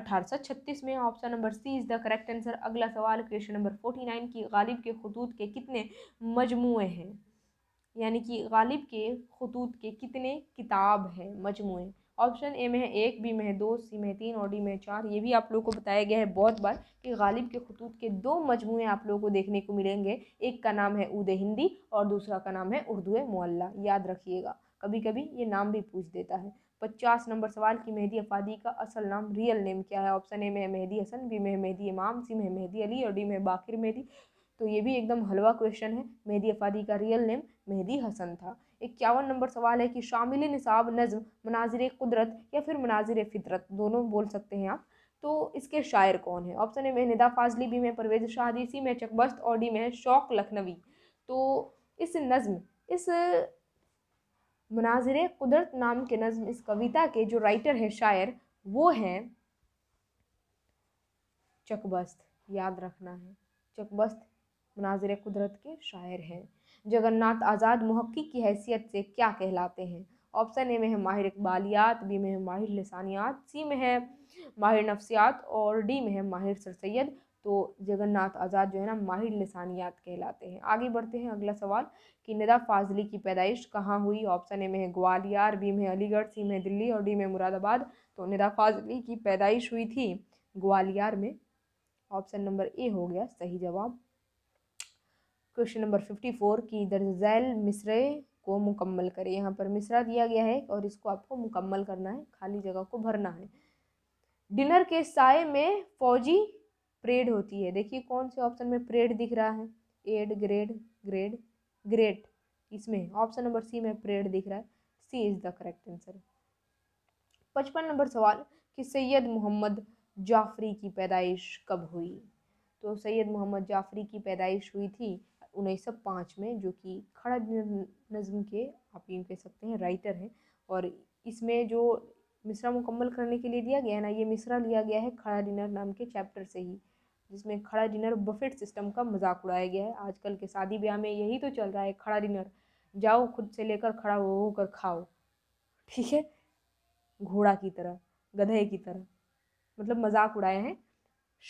[SPEAKER 1] अठारह सौ छत्तीस में option number C is the correct answer अगला सवाल क्वेश्चन नंबर फोर्टी नाइन की गालिब के खतूत के कितने मजमू हैं यानी कि गालिब के खतूत के कितने किताब हैं मजमू ऑप्शन ए में है एक बी में है दो सी में तीन और डी में चार ये भी आप लोगों को बताया गया है बहुत बार कि गालिब के खतूत के दो मजमू आप लोगों को देखने को मिलेंगे एक का नाम है उद हिंदी और दूसरा का नाम है उर्दू मोल्ला याद रखिएगा कभी कभी ये नाम भी पूछ देता है पचास नंबर सवाल की मेहदी अफादी का असल नाम रियल नेम क्या है ऑप्शन ए में है मेहदी हसन बी में मेहदी इमाम सी में मेहदी अली और डी में है बाकिर मेहदी तो ये भी एकदम हलवा क्वेश्चन है मेहदी अफादी का रियल नेम मेहदी हसन था इक्यावन नंबर सवाल है कि शामिल निसाब नज़म मनाजिर कुदरत या फिर मनाजिर फितरत दोनों बोल सकते हैं आप तो इसके शायर कौन है ऑप्शन ए में निदा फाजली बी में परवेज शाहदी सी में चकबस्त और डी में शौक लखनवी तो इस नज़म इस मनाजिर कुदरत नाम के नज़म इस कविता के जो राइटर है शायर वो हैं चकबस्त याद रखना है चकबस्त मनाजिर कुदरत के शायर हैं जगन्नाथ आज़ाद महक्की की हैसियत से क्या कहलाते हैं ऑप्शन ए में है माहिर इकबालियात बी में है माहिर लसानियात सी में है माहिर नफ्सियात और डी में है माहिर सर सैद तो जगन्नाथ आज़ाद जो है ना माहिर लसानियात कहलाते हैं आगे बढ़ते हैं अगला सवाल कि निदा फाजली की पैदाइश कहाँ हुई ऑप्शन ए में है ग्वालियर बी में अलीगढ़ सी में है दिल्ली और डी में मुरादाबाद तो निदा फाजली की पैदाइश हुई थी ग्वालियर में ऑप्शन नंबर ए हो गया सही जवाब क्वेश्चन नंबर फिफ्टी फोर की दर्जैल मिसरे को मुकम्मल करें यहाँ पर मिसरा दिया गया है और इसको आपको मुकम्मल करना है खाली जगह को भरना है डिनर के साय में फौजी परेड होती है देखिए कौन से ऑप्शन में परेड दिख रहा है एड ग्रेड ग्रेड ग्रेट इसमें ऑप्शन नंबर सी में परेड दिख रहा है C is the correct answer पचपन नंबर सवाल कि सैयद मोहम्मद जाफरी की पैदाइश कब हुई तो सैयद मोहम्मद जाफरी की पैदाइश हुई थी 1905 में जो कि खड़ा नज़म के आप यूँ कह सकते हैं राइटर हैं और इसमें जो मिसरा मुकम्मल करने के लिए दिया गया है ना ये मिसरा लिया गया है खड़ा डिनर नाम के चैप्टर से ही जिसमें खड़ा डिनर बफेट सिस्टम का मजाक उड़ाया गया है आजकल के शादी ब्याह में यही तो चल रहा है खड़ा डिनर जाओ खुद से लेकर खड़ा हो होकर खाओ ठीक है घोड़ा की तरह गधे की तरह मतलब मजाक उड़ाए हैं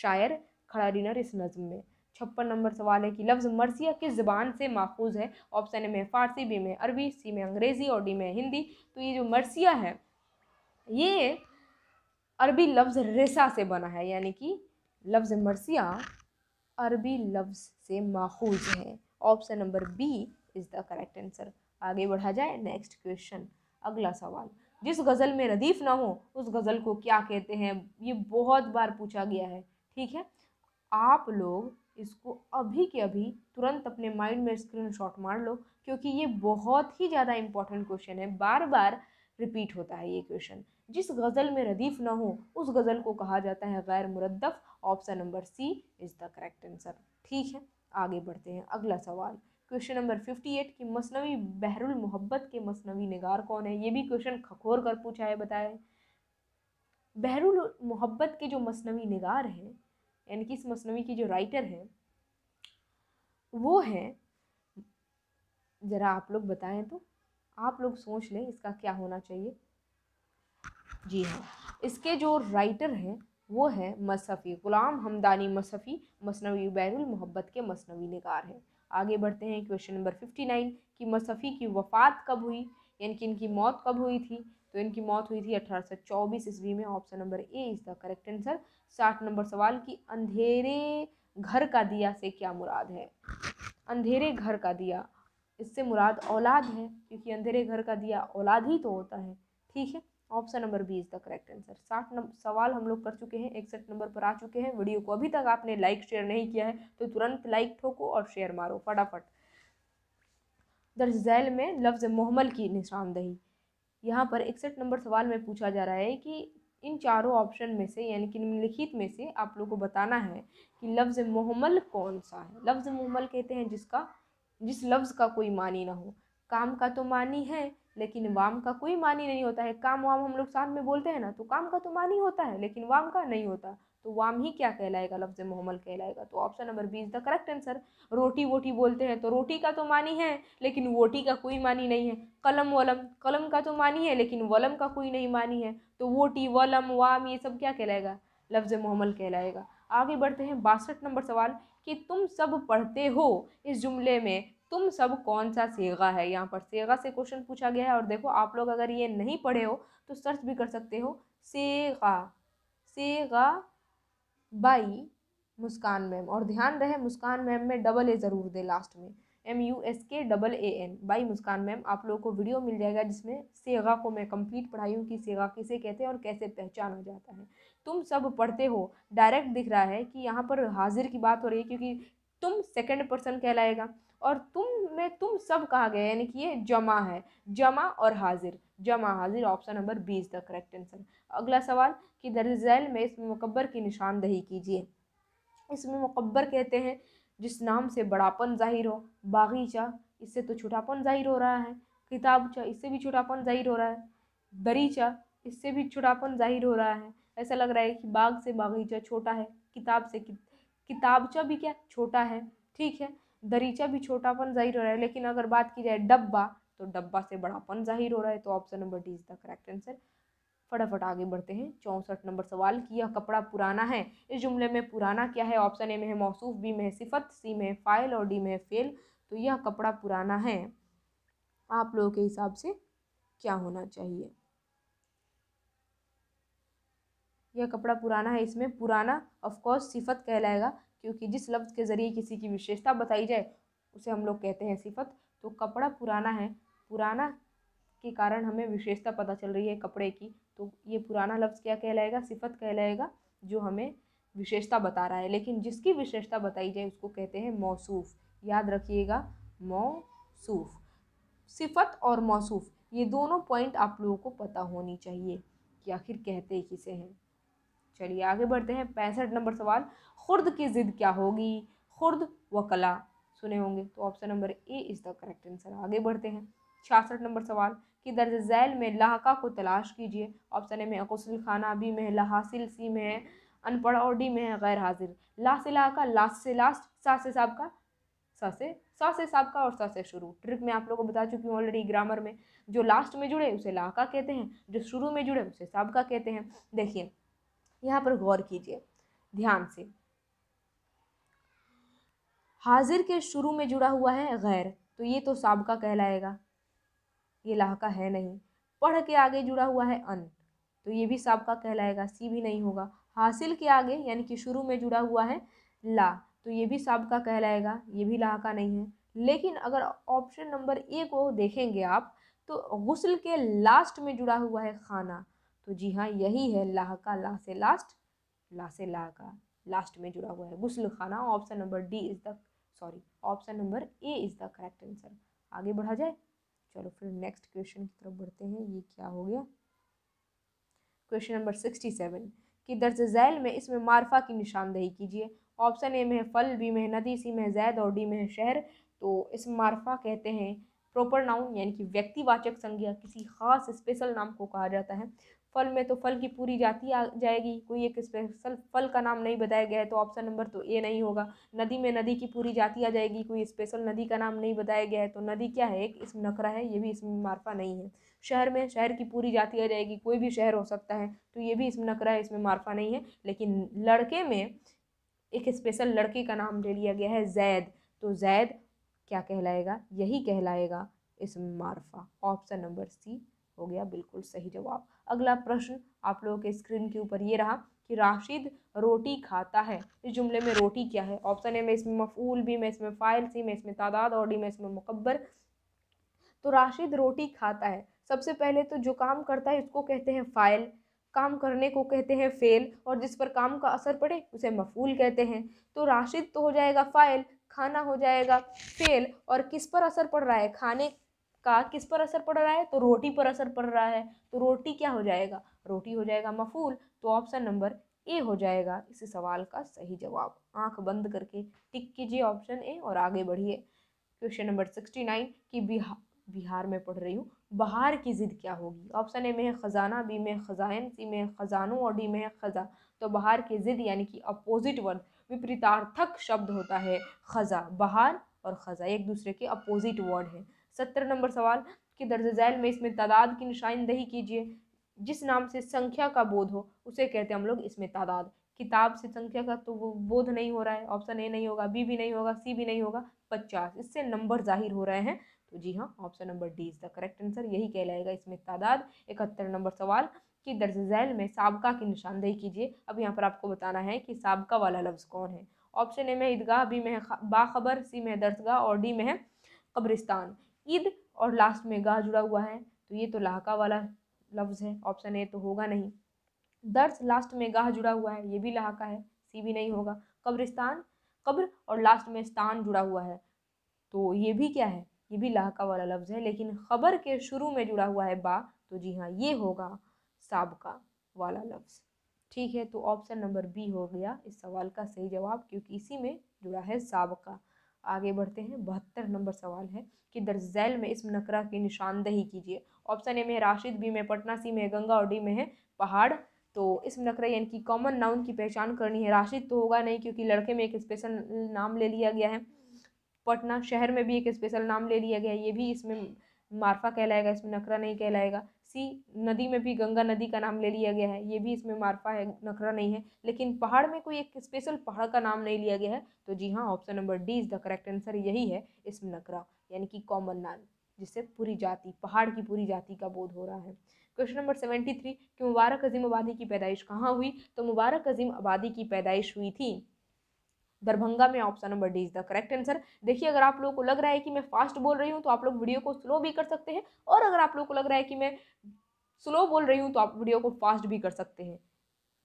[SPEAKER 1] शायर खड़ा डिनर इस नज़म में छप्पन नंबर सवाल है कि लफ्ज़ मरसिया किस ज़बान से माखूज है ऑप्शन ए में फ़ारसी बी में अरबी सी में अंग्रेज़ी और डी में हिंदी तो ये जो मरसिया है ये अरबी लफ्ज़ रेसा से बना है यानी कि लफ्ज़ मरसिया अरबी लफ्ज़ से माखूज है option number B is the correct answer आगे बढ़ा जाए नेक्स्ट क्वेश्चन अगला सवाल जिस गज़ल में रदीफ़ ना हो उस गज़ल को क्या कहते हैं ये बहुत बार पूछा गया है ठीक है आप लोग इसको अभी के अभी तुरंत अपने माइंड में स्क्रीनशॉट मार लो क्योंकि ये बहुत ही ज़्यादा इम्पॉर्टेंट क्वेश्चन है बार बार रिपीट होता है ये क्वेश्चन जिस गज़ल में रदीफ़ ना हो उस गज़ल को कहा जाता है गैर मुरदफ़ option number C is the correct answer ठीक है आगे बढ़ते हैं अगला सवाल क्वेश्चन नंबर फिफ्टी एट की मसनवी बहरुल मोहब्बत के मसनवी नगार कौन है ये भी क्वेश्चन खखोर कर पूछा है बताए बहरुल मोहब्बत के जो मसनवी नगार हैं यानी कि इस मसनवी की जो राइटर हैं वो हैं ज़रा आप लोग बताएं तो आप लोग सोच लें इसका क्या होना चाहिए जी हाँ इसके जो राइटर हैं वो है मसफ़ी ग़ुलाम हमदानी मसफ़ी मसनवी बैरुल मोहब्बत के मसनवी नगार हैं आगे बढ़ते हैं क्वेश्चन नंबर फिफ्टी नाइन कि मसफ़ी की वफ़ात कब हुई यानी कि इनकी मौत कब हुई थी तो इनकी मौत हुई थी अठारह सौ चौबीस ईस्वी में option number A is the correct answer साठ नंबर सवाल कि अंधेरे घर का दिया से क्या मुराद है अंधेरे घर का दिया इससे मुराद औलाद है क्योंकि अंधेरे घर का दिया औलाद ही तो होता है ठीक है option number B is the correct answer साठ नंबर सवाल हम लोग कर चुके हैं इकसठ नंबर पर आ चुके हैं वीडियो को अभी तक आपने लाइक शेयर नहीं किया है तो तुरंत लाइक ठोको और शेयर मारो फटाफट दर्ज झैल में लफ्ज़ मोहमल की निशानदही यहाँ पर इकसठ नंबर सवाल में पूछा जा रहा है कि इन चारों ऑप्शन में से यानी कि निम्नलिखित में से आप लोग को बताना है कि लफ्ज़ मोहम्मल कौन सा है लफ्ज़ मोहम्मल कहते हैं जिसका जिस लफ्ज़ का कोई मानी ना हो काम का तो मानी है लेकिन वाम का कोई मानी नहीं होता है काम वाम हम लोग साथ में बोलते हैं ना तो काम का तो मानी होता है लेकिन वाम का नहीं होता तो वाम ही क्या कहलाएगा लफ्ज़ मोहम्मल कहलाएगा तो option number B is the correct answer रोटी वोटी बोलते हैं तो रोटी का तो मानी है लेकिन वोटी का कोई मानी नहीं है कलम वलम कलम का तो मानी है लेकिन वलम का कोई नहीं मानी है तो वोटी वलम वाम ये सब क्या कहलाएगा लफ्ज़ मोहम्मल कहलाएगा आगे बढ़ते हैं बासठ नंबर सवाल कि तुम सब पढ़ते हो इस जुमले में तुम सब कौन सा सेगा है यहाँ पर सेगा से क्वेश्चन पूछा गया है और देखो आप लोग अगर ये नहीं पढ़े हो तो सर्च भी कर सकते हो सेगा सेगा बाई मुस्कान मैम और ध्यान रहे मुस्कान मैम में डबल ए ज़रूर दे लास्ट में M U S K double A N bye Muskan ma'am आप लोगों को वीडियो मिल जाएगा जिसमें सेगा को मैं कंप्लीट पढ़ाई हूँ कि सेगा किसे कहते हैं और कैसे पहचाना जाता है तुम सब पढ़ते हो डायरेक्ट दिख रहा है कि यहाँ पर हाजिर की बात हो रही है क्योंकि तुम सेकंड पर्सन कहलाएगा और तुम में तुम सब कहा गया यानी कि ये जमा है जमा और हाजिर जमा हाजिर option number B is the correct answer अगला सवाल कि दर्जैल में इसमें मकबर की निशानदही कीजिए इसमें मकबर कहते हैं जिस नाम से बड़ापन ज़ाहिर हो बागीचा इससे तो छोटापन ज़ाहिर हो रहा है किताबचा इससे भी छोटापन ज़ाहिर हो रहा है बरीचा इससे भी छोटापन ज़ाहिर हो रहा है ऐसा लग रहा है कि बाग से बागीचा छोटा है किताब से कि, किताबचा भी क्या छोटा है ठीक है दरीचा भी छोटापन जाहिर हो रहा है लेकिन अगर बात की जाए डब्बा तो डब्बा से बड़ापन जाहिर हो रहा है तो option number D is the correct answer फटाफट आगे बढ़ते हैं चौंसठ नंबर सवाल कि यह कपड़ा पुराना है इस जुमले में पुराना क्या है ऑप्शन ए में है मौसूफ बी में है सिफत सी में है फाइल और डी में है फेल तो यह कपड़ा पुराना है आप लोगों के हिसाब से क्या होना चाहिए यह कपड़ा पुराना है इसमें पुराना ऑफकोर्स सिफत कहलाएगा क्योंकि जिस लफ्ज़ के ज़रिए किसी की विशेषता बताई जाए उसे हम लोग कहते हैं सिफत तो कपड़ा पुराना है पुराना के कारण हमें विशेषता पता चल रही है कपड़े की तो ये पुराना लफ्ज़ क्या कहलाएगा सिफत कहलाएगा जो हमें विशेषता बता रहा है लेकिन जिसकी विशेषता बताई जाए उसको कहते हैं मौसूफ़ याद रखिएगा मौसूफ़ सिफत और मौसूफ़ ये दोनों पॉइंट आप लोगों को पता होनी चाहिए कि आखिर कहते किसे हैं चलिए आगे बढ़ते हैं पैंसठ नंबर सवाल खुर्द की ज़िद क्या होगी खुर्द व कला सुने होंगे तो option number A is the correct answer आगे बढ़ते हैं छियासठ नंबर सवाल कि दर्ज झैल में लहाका को तलाश कीजिए ऑप्शन ए में अकुसल खाना बी में ला लहासिल सी में अनपढ़ और डी में है गैर हाजिर ला से ला लास्ट से लास्ट सा से सबका का सा से सा से साहब का और सा से शुरू ट्रिक मैं आप लोगों को बता चुकी हूँ ऑलरेडी ग्रामर में जो लास्ट में जुड़े उसे लाका कहते हैं जो शुरू में जुड़े उसे सबका का कहते हैं देखिए यहाँ पर गौर कीजिए ध्यान से हाजिर के शुरू में जुड़ा हुआ है गैर तो ये तो सबका कहलाएगा ये लाहका है नहीं पढ़ के आगे जुड़ा हुआ है अन तो ये भी सबका कहलाएगा सी भी नहीं होगा हासिल के आगे यानी कि शुरू में जुड़ा हुआ है ला तो ये भी सबका कहलाएगा ये भी लाहका नहीं है लेकिन अगर ऑप्शन नंबर ए को देखेंगे आप तो गसल के लास्ट में जुड़ा हुआ है खाना तो जी हाँ यही है लाह का लाह से लास्ट ला से ला का लास्ट में जुड़ा हुआ है गुसल खाना option number D is the sorry option number A is the correct answer आगे बढ़ा जाए चलो फिर नेक्स्ट क्वेश्चन की तरफ बढ़ते हैं ये क्या हो गया क्वेश्चन नंबर सिक्सटी सेवन कि दर्ज झैल में इसमें मारफा की निशानदेही कीजिए ऑप्शन ए में है फल बी में नदी सी में जैद और डी में है शहर तो इस मारफा कहते हैं प्रॉपर नाउन यानी कि व्यक्तिवाचक संज्ञा किसी खास स्पेशल नाम को कहा जाता है फल में तो फल की पूरी जाति आ जाएगी कोई एक स्पेशल फल का नाम नहीं बताया गया है तो ऑप्शन नंबर तो ए नहीं होगा नदी में नदी की पूरी जाति आ जाएगी कोई स्पेशल नदी का नाम नहीं बताया गया है तो नदी क्या है एक इसम नखरा है ये भी इसमें मारफा नहीं है शहर में शहर की पूरी जाति आ जाएगी कोई भी शहर हो सकता है तो ये भी इसम नखरा है इसमें मारफा नहीं है लेकिन लड़के में एक स्पेशल लड़के का नाम ले लिया गया है जैद तो जैद क्या कहलाएगा यही कहलाएगा इसमें मारफा ऑप्शन नंबर सी हो गया बिल्कुल सही जवाब अगला प्रश्न आप लोगों के स्क्रीन के ऊपर ये रहा कि राशिद रोटी खाता है इस जुमले में रोटी क्या है ऑप्शन ए में इसमें मफूल भी मैं इसमें फ़ाइल सी मैं इसमें तादाद और डी में इसमें मुकबर तो राशिद रोटी खाता है सबसे पहले तो जो काम करता है उसको कहते हैं फ़ाइल काम करने को कहते हैं फेल और जिस पर काम का असर पड़े उसे मफूल कहते हैं तो राशिद तो हो जाएगा फ़ाइल खाना हो जाएगा फेल और किस पर असर पड़ रहा है खाने का किस पर असर पड़ रहा है तो रोटी पर असर पड़ रहा है तो रोटी क्या हो जाएगा रोटी हो जाएगा मफूल तो ऑप्शन नंबर ए हो जाएगा इस सवाल का सही जवाब आंख बंद करके टिक कीजिए ऑप्शन ए और आगे बढ़िए क्वेश्चन नंबर सिक्सटी नाइन की बिहार बिहार में पढ़ रही हूँ बहार की ज़िद क्या होगी ऑप्शन ए में है ख़जाना बी में खज़ान सी में ख़जानों और डी में है ख़जा तो बहार की ज़िद यानी कि अपोजिट वर्ड विपरीतार्थक शब्द होता है ख़जा बहार और ख़जा एक दूसरे के अपोजिट वर्ड है सत्तर नंबर सवाल कि दर्ज झैल में इसमें तादाद की निशानदही कीजिए जिस नाम से संख्या का बोध हो उसे कहते हैं हम लोग इसमें तादाद किताब से संख्या का तो वो बोध नहीं हो रहा है ऑप्शन ए नहीं होगा बी भी नहीं होगा सी भी नहीं होगा पचास इससे नंबर जाहिर हो रहे हैं तो जी हाँ option number D is the correct answer यही कहलाएगा इसमें तादाद इकहत्तर नंबर सवाल कि दर्ज झैल में सबका की निशानदेही कीजिए अब यहाँ पर आपको बताना है कि सबका वाला लफ्ज़ कौन है ऑप्शन ए में ईदगाह बी में है बाखबर सी में है दर्जगाह और डी में है कब्रिस्तान ईद और लास्ट में गाह जुड़ा हुआ है तो ये तो लहाका वाला लफ्ज़ है ऑप्शन ए तो होगा नहीं दर्स लास्ट में गाह जुड़ा हुआ है ये भी लहाका है सी भी नहीं होगा कब्रिस्तान कब्र और लास्ट में स्तान जुड़ा हुआ है तो ये भी क्या है ये भी लहाका वाला लफ्ज़ है लेकिन ख़बर के शुरू में जुड़ा हुआ है बा तो जी हाँ ये होगा सबका वाला लफ्ज़ ठीक है तो ऑप्शन नंबर बी हो गया इस सवाल का सही जवाब क्योंकि इसी में जुड़ा है सबका आगे बढ़ते हैं बहत्तर नंबर सवाल है कि दर्जैल में इस नकरा की निशानदही कीजिए ऑप्शन ए में है राशिद बी में पटना सी में गंगा और डी में है पहाड़ तो इस नकरा यानी कि कॉमन नाउन की पहचान करनी है राशिद तो होगा नहीं क्योंकि लड़के में एक स्पेशल नाम ले लिया गया है पटना शहर में भी एक स्पेशल नाम ले लिया गया है ये भी इसमें मार्फा कहलाएगा इसमें नकरा नहीं कहलाएगा इसी नदी में भी गंगा नदी का नाम ले लिया गया है ये भी इसमें मारपा है नखरा नहीं है लेकिन पहाड़ में कोई एक स्पेशल पहाड़ का नाम नहीं लिया गया है तो जी हाँ option number D is the correct answer यही है इसमें नखरा यानी कि कॉमन नाम जिससे पूरी जाति पहाड़ की पूरी जाति का बोध हो रहा है क्वेश्चन नंबर सेवेंटी थ्री कि मुबारक अजीम आबादी की पैदाइश कहाँ हुई तो मुबारक अजीम आबादी की पैदाइश हुई थी दरभंगा में option number D is the correct answer देखिए अगर आप लोगों को लग रहा है कि मैं फास्ट बोल रही हूँ तो आप लोग वीडियो को स्लो भी कर सकते हैं और अगर आप लोग को लग रहा है कि मैं स्लो बोल रही हूँ तो आप वीडियो को फास्ट भी कर सकते हैं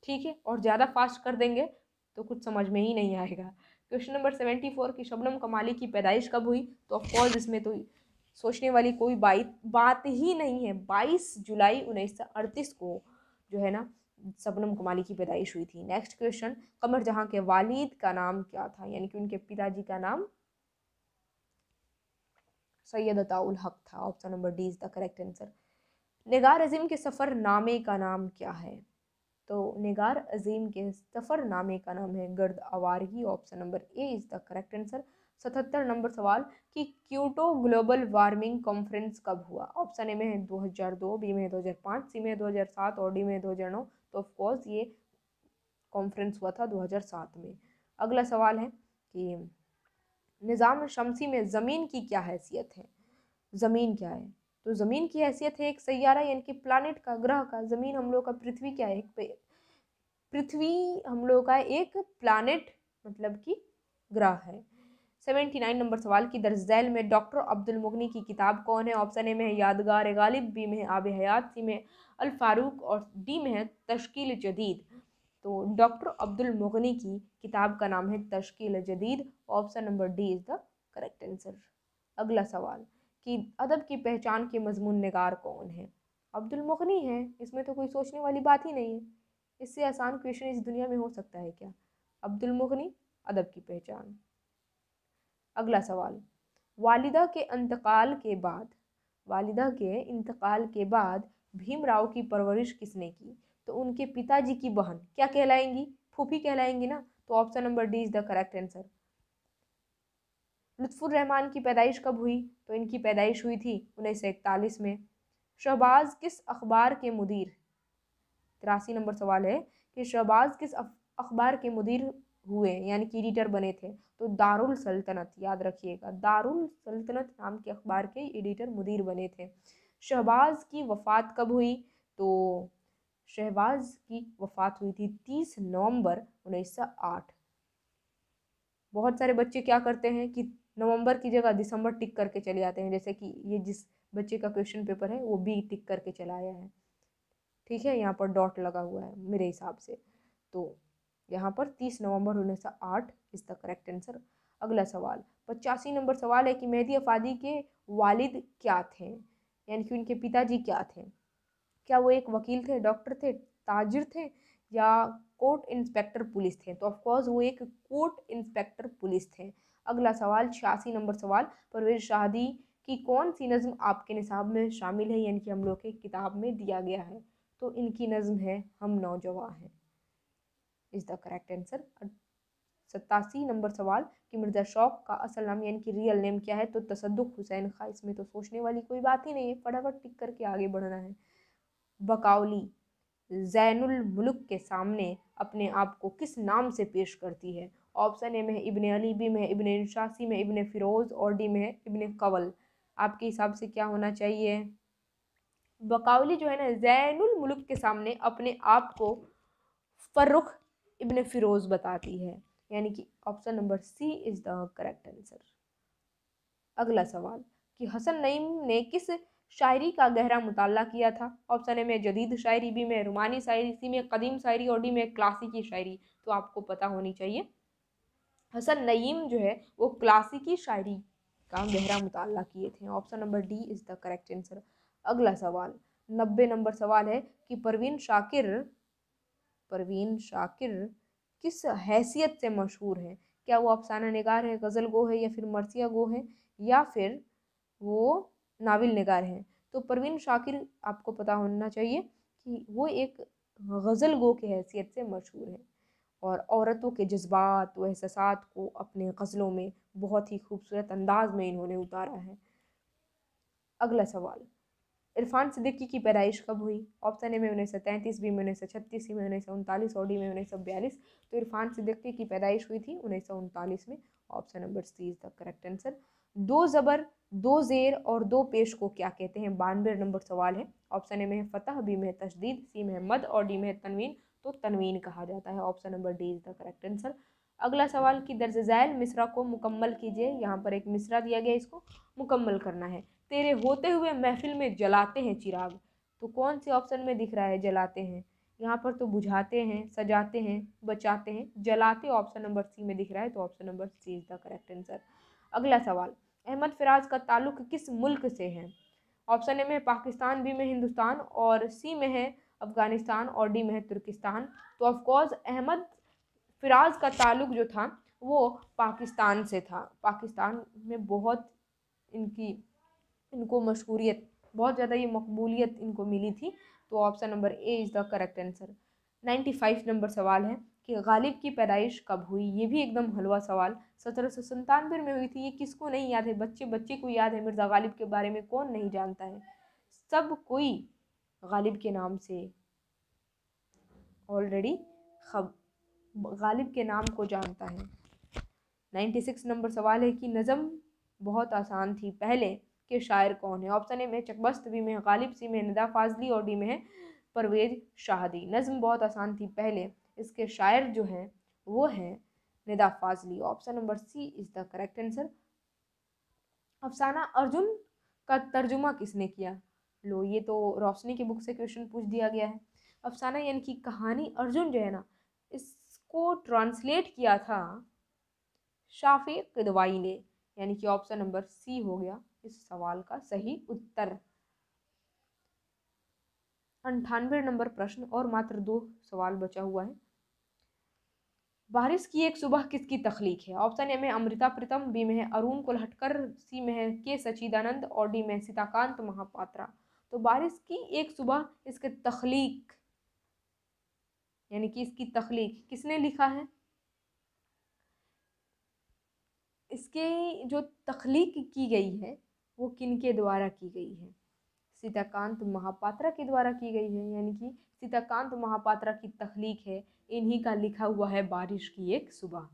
[SPEAKER 1] ठीक है और ज़्यादा फास्ट कर देंगे तो कुछ समझ में ही नहीं आएगा क्वेश्चन नंबर सेवेंटी फोर की शबनम कमाली की पैदाइश कब हुई तो ऑफकोर्स इसमें तो सोचने वाली कोई बाई बात ही नहीं है बाईस जुलाई उन्नीस को जो है ना सबनम कुमाली की पैदाइश हुई थी नेक्स्ट क्वेश्चन कमर जहाँ के वालिद का नाम क्या था यानी कि उनके पिताजी का नाम सैयद अताउल हक था option number D is the correct answer Nigar Azim के सफ़र नामे का नाम क्या है तो निगार अजीम के सफ़र नामे का नाम है गर्द आवारगी option number A is the correct answer सतहत्तर नंबर सवाल कि क्यूटो ग्लोबल वार्मिंग कॉन्फ्रेंस कब हुआ ऑप्शन ए में है 2002 बी में है 2005 सी में है 2007 और डी में हजार 2009 तो ऑफकोर्स ये कॉन्फ्रेंस हुआ था 2007 में अगला सवाल है कि निज़ाम शमसी में ज़मीन की क्या हैसियत है ज़मीन क्या है तो ज़मीन की हैसियत है एक सैारा यानी कि प्लानट का ग्रह का ज़मीन हम लोग का पृथ्वी क्या है एक पृथ्वी हम लोग का एक प्लानट मतलब कि ग्रह है सेवेंटी नाइन नंबर सवाल की दर्ज झैल में डॉक्टर अब्दुल मुगनी की किताब कौन है ऑप्शन ए में है यादगार गालिब बी में आब हयात सी में अल फारूक और डी में है तश्कील जदीद तो डॉक्टर अब्दुल मुगनी की किताब का नाम है तश्कील जदीद option number D is the correct answer अगला सवाल कि अदब की पहचान के मजमून नगार कौन है अब्दुल मुगनी है इसमें तो कोई सोचने वाली बात ही नहीं है इससे आसान क्वेश्चन इस दुनिया में हो सकता है क्या अब्दुल मुगनी अदब की पहचान अगला सवाल वालिदा के इंतकाल के बाद वालिदा के इंतकाल के बाद भीमराव की परवरिश किसने की तो उनके पिताजी की बहन क्या कहलाएंगी फूफी कहलाएंगी ना तो option number D is the correct answer Lutfur Rahman की पैदाइश कब हुई तो इनकी पैदाइश हुई थी उन्नीस सौ इकतालीस में शहबाज किस अखबार के मुदीर तिरासी नंबर सवाल है कि शहबाज किस अखबार के मुदीर हुए यानी कि एडिटर बने थे तो दारुल सल्तनत याद रखिएगा दारुल सल्तनत नाम के अखबार के एडिटर मुदीर बने थे शहबाज की वफ़ात कब हुई तो शहबाज की वफ़ात हुई थी तीस नवंबर उन्नीस सौ आठ बहुत सारे बच्चे क्या करते हैं कि नवंबर की जगह दिसंबर टिक करके चले जाते हैं जैसे कि ये जिस बच्चे का क्वेश्चन पेपर है वो बी टिक करके चलाया है ठीक है यहाँ पर डॉट लगा हुआ है मेरे हिसाब से तो यहाँ पर तीस नवंबर उन्नीस सौ आठ इज द करेक्ट आंसर अगला सवाल पचासी नंबर सवाल है कि मेहदी अफादी के वालिद क्या थे यानी कि उनके पिताजी क्या थे क्या वो एक वकील थे डॉक्टर थे ताजिर थे या कोर्ट इंस्पेक्टर पुलिस थे तो ऑफकोर्स वो एक कोर्ट इंस्पेक्टर पुलिस थे अगला सवाल छियासी नंबर सवाल परवेज शादी की कौन सी नज़म आपके निसाब में शामिल है यानी कि हम लोग के किताब में दिया गया है तो इनकी नज़म है हम नौजवान हैं इज द करेक्ट आंसर सत्तासी नंबर सवाल कि मिर्ज़ा शौक का असल नाम यानी कि रियल नेम क्या है तो तसदुक हुसैन खा इसमें तो सोचने वाली कोई बात ही नहीं है फटाफट टिक करके आगे बढ़ना है बकावली जैनुल मुल्क के सामने अपने आप को किस नाम से पेश करती है ऑप्शन ए में है इबन अली बी में है इबन इंशा में इबन फ़िरोज़ और डी में है इबन कवल आपके हिसाब से क्या होना चाहिए बकावली जो है ना जैनुल मुल्क के सामने अपने आप को फ़र्रुख इबन फ़िरोज़ बताती है यानी कि option number C is the correct answer अगला सवाल कि हसन नईम ने किस शायरी का गहरा मुताल किया था ऑप्शन ए में जदीद शायरी बी में रुमानी शायरी सी में कदीम शायरी और डी में क्लासिकी शायरी तो आपको पता होनी चाहिए हसन नईम जो है वो क्लासिकी शायरी का गहरा मुताल किए थे option number D is the correct answer अगला सवाल नब्बे नंबर सवाल है कि परवीन शाकिर परवीन शाकिर किस हैसियत से मशहूर हैं क्या वो अफसाना नगार है गज़ल गो है या फिर मरसिया गो है या फिर वो नावल नगार हैं तो परवीन शाकिर आपको पता होना चाहिए कि वो एक गज़ल गो की हैसियत से मशहूर हैं और औरतों के जज्बात व एहसास को अपने गज़लों में बहुत ही खूबसूरत अंदाज में इन्होंने उतारा है अगला सवाल इरफान सिद्दीकी की पैदाइश कब हुई ऑप्शन ए में उन्नीस सौ तैंतीस बी में उन्नीस सौ छत्तीस सी में उन्नीस सौ उनतालीस और डी में उन्नीस सौ बयालीस तो इरफान सिद्दीकी की पैदाइश हुई थी उन्नीस सौ उनतालीस में option number C is the correct answer दो ज़बर दो ज़ेर और दो पेश को क्या कहते हैं बानवे नंबर सवाल है ऑप्शन ए में है फ़तह बी में है तशदीद सी में है मद और डी में है तनवीन तो तनवीन कहा जाता है option number D is the correct answer अगला सवाल कि दर्ज झैल मिसरा को मुकम्मल कीजिए यहाँ पर एक मिसरा दिया गया इसको मुकम्मल करना है तेरे होते हुए महफिल में जलाते हैं चिराग तो कौन से ऑप्शन में दिख रहा है जलाते हैं यहाँ पर तो बुझाते हैं सजाते हैं बचाते हैं जलाते ऑप्शन नंबर सी में दिख रहा है तो option number C is the correct answer अगला सवाल अहमद फराज का ताल्लुक किस मुल्क से है ऑप्शन ए में पाकिस्तान बी में हिंदुस्तान और सी में है अफ़गानिस्तान और डी में है तुर्किस्तान तो ऑफकोर्स अहमद फिराज का ताल्लुक जो था वो पाकिस्तान से था पाकिस्तान में बहुत इनकी इनको मशहूरियत बहुत ज़्यादा ये मकबूलियत इनको मिली थी तो option number A is the correct answer ninety five number सवाल है कि गालिब की पैदाइश कब हुई ये भी एकदम हलवा सवाल सत्रह सौ संतानवे में हुई थी ये किसको नहीं याद है बच्चे बच्चे को याद है मिर्ज़ा गालिब के बारे में कौन नहीं जानता है सब कोई गालिब के नाम से ऑलरेडी खब गालिब के नाम को जानता है नाइन्टी सिक्स नंबर सवाल है कि नज़म बहुत आसान थी पहले के शायर कौन है ऑप्शन ए में चकबस्त बी में गालिब सी में नदा फाजली और डी में है परवेज शाहदी नज़म बहुत आसान थी पहले इसके शायर जो हैं वो हैं Nida Fazli option number C is the correct answer अफसाना अर्जुन का तर्जुमा किसने किया लो ये तो रोशनी की बुक से क्वेश्चन पूछ दिया गया है अफसाना यानी कि कहानी अर्जुन जो है ना इसको ट्रांसलेट किया था शाफी कदवाई ने यानी कि ऑप्शन नंबर सी हो गया इस सवाल का सही उत्तर अंठानवे नंबर प्रश्न और मात्र दो सवाल बचा हुआ है बारिश की एक सुबह किसकी तखलीक है ऑप्शन ए में अमृता प्रीतम बी में अरुण कुलहटकर सी में है के सचिदानंद और डी में सीताकांत महापात्रा तो बारिश की एक सुबह इसके तखलीक यानी कि इसकी तखलीक किसने लिखा है इसके जो तखलीक की गई है वो किन के द्वारा की गई है सीताकांत महापात्रा के द्वारा की गई है यानी कि सीताकांत महापात्रा की तख्लीक है इन्हीं का लिखा हुआ है बारिश की एक सुबह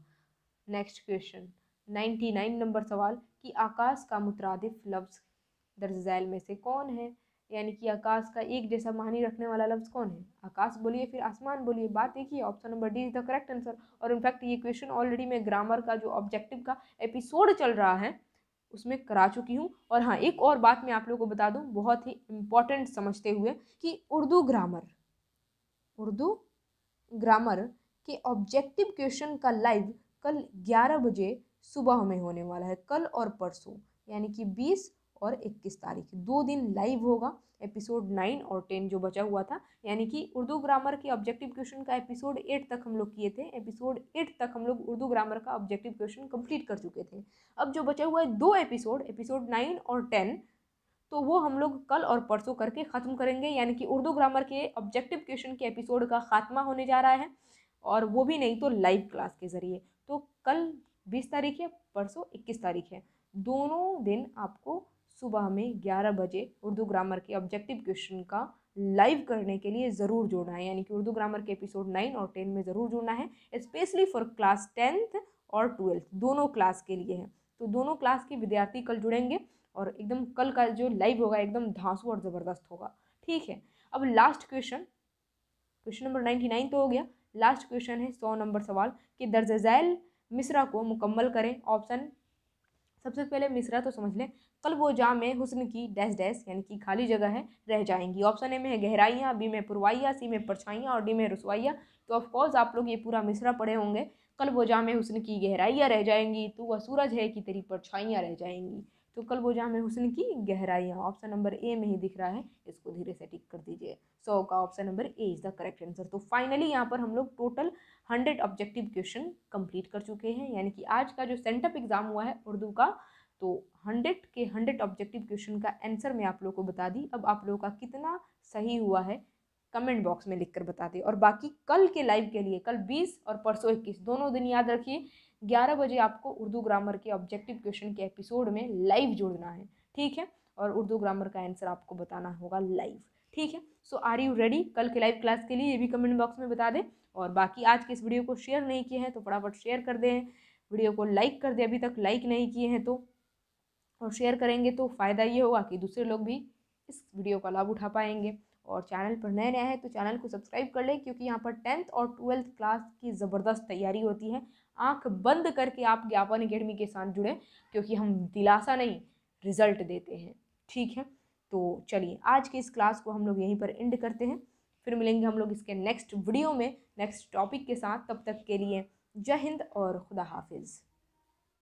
[SPEAKER 1] next question ninety nine number सवाल कि आकाश का मुतरदिफ लफ्ज़ दर्ज झैल में से कौन है यानी कि आकाश का एक जैसा मानी रखने वाला लफ्ज़ कौन है आकाश बोलिए फिर आसमान बोलिए बात एक ही option number D is the correct answer और इनफैक्ट ये क्वेश्चन ऑलरेडी मैं ग्रामर का जो ऑब्जेक्टिव का एपिसोड चल रहा है उसमें करा चुकी हूँ और हाँ एक और बात मैं आप लोगों को बता दूँ बहुत ही इम्पॉर्टेंट समझते हुए कि उर्दू ग्रामर उर्दू ग्रामर के ऑब्जेक्टिव क्वेश्चन का लाइव कल ग्यारह बजे सुबह में होने वाला है कल और परसों यानी कि बीस और 21 तारीख दो दिन लाइव होगा एपिसोड नाइन और टेन जो बचा हुआ था यानी कि उर्दू ग्रामर के ऑब्जेक्टिव क्वेश्चन का एपिसोड एट तक हम लोग किए थे एपिसोड एट तक हम लोग उर्दू ग्रामर का ऑब्जेक्टिव क्वेश्चन कंप्लीट कर चुके थे अब जो बचा हुआ है दो एपिसोड एपिसोड नाइन और टेन तो वो हम लोग कल और परसों करके ख़त्म करेंगे यानी कि उर्दू ग्रामर के ऑब्जेक्टिव क्वेश्चन के एपिसोड का खात्मा होने जा रहा है और वो भी नहीं तो लाइव क्लास के ज़रिए तो कल बीस तारीख है परसों इक्कीस तारीख है दोनों दिन आपको सुबह में ग्यारह बजे उर्दू ग्रामर के ऑब्जेक्टिव क्वेश्चन का लाइव करने के लिए ज़रूर जुड़ना है यानी कि उर्दू ग्रामर के एपिसोड नाइन और टेन में ज़रूर जुड़ना है स्पेशली फॉर क्लास टेंथ और ट्वेल्थ दोनों क्लास के लिए हैं तो दोनों क्लास के विद्यार्थी कल जुड़ेंगे और एकदम कल का जो लाइव होगा एकदम धांसू और ज़बरदस्त होगा ठीक है अब last question question number ninety nine तो हो गया लास्ट क्वेश्चन है सौ नंबर सवाल कि झैल मिश्रा को मुकम्मल करें ऑप्शन सबसे पहले मिश्रा तो समझ लें कल वो जा में हुसन की डैश डैश यानी कि खाली जगह है रह जाएंगी ऑप्शन ए में है गहराइयाँ बी में पुरवाइयाँ सी में परछाइयाँ और डी में रसवाइयाँ तो ऑफकोर्स आप लोग ये पूरा मिसरा पढ़े होंगे कल वो जा में हुसन की गहराइयाँ रह जाएंगी तो वह सूरज है कि तेरी परछाइयाँ रह जाएंगी तो कल वो जाम में हुसन की गहराइयाँ ऑप्शन नंबर ए में ही दिख रहा है इसको धीरे से टिक कर दीजिए सौ का option number A is the correct answer तो फाइनली यहाँ पर हम लोग total hundred objective question complete कर चुके हैं यानी कि आज का जो सेंटअप एग्ज़ाम हुआ है उर्दू का तो हंड्रेड के हंड्रेड ऑब्जेक्टिव क्वेश्चन का आंसर मैं आप लोग को बता दी अब आप लोगों का कितना सही हुआ है कमेंट बॉक्स में लिखकर बता दें और बाकी कल के लाइव के लिए कल बीस और परसों इक्कीस दोनों दिन याद रखिए ग्यारह बजे आपको उर्दू ग्रामर के ऑब्जेक्टिव क्वेश्चन के एपिसोड में लाइव जुड़ना है ठीक है और उर्दू ग्रामर का आंसर आपको बताना होगा लाइव ठीक है सो आर यू रेडी कल के लाइव क्लास के लिए ये भी कमेंट बॉक्स में बता दें और बाकी आज के इस वीडियो को शेयर नहीं किए हैं तो फटाफट शेयर कर दें वीडियो को लाइक कर दें अभी तक लाइक नहीं किए हैं तो और शेयर करेंगे तो फ़ायदा ये होगा कि दूसरे लोग भी इस वीडियो का लाभ उठा पाएंगे और चैनल पर नए नए हैं तो चैनल को सब्सक्राइब कर लें क्योंकि यहाँ पर टेंथ और ट्वेल्थ क्लास की ज़बरदस्त तैयारी होती है आंख बंद करके आप ज्ञापन अकेडमी के साथ जुड़ें क्योंकि हम दिलासा नहीं रिज़ल्ट देते हैं ठीक है तो चलिए आज की इस क्लास को हम लोग यहीं पर एंड करते हैं फिर मिलेंगे हम लोग इसके नेक्स्ट वीडियो में नेक्स्ट टॉपिक के साथ तब तक के लिए जय हिंद और खुदा हाफिज़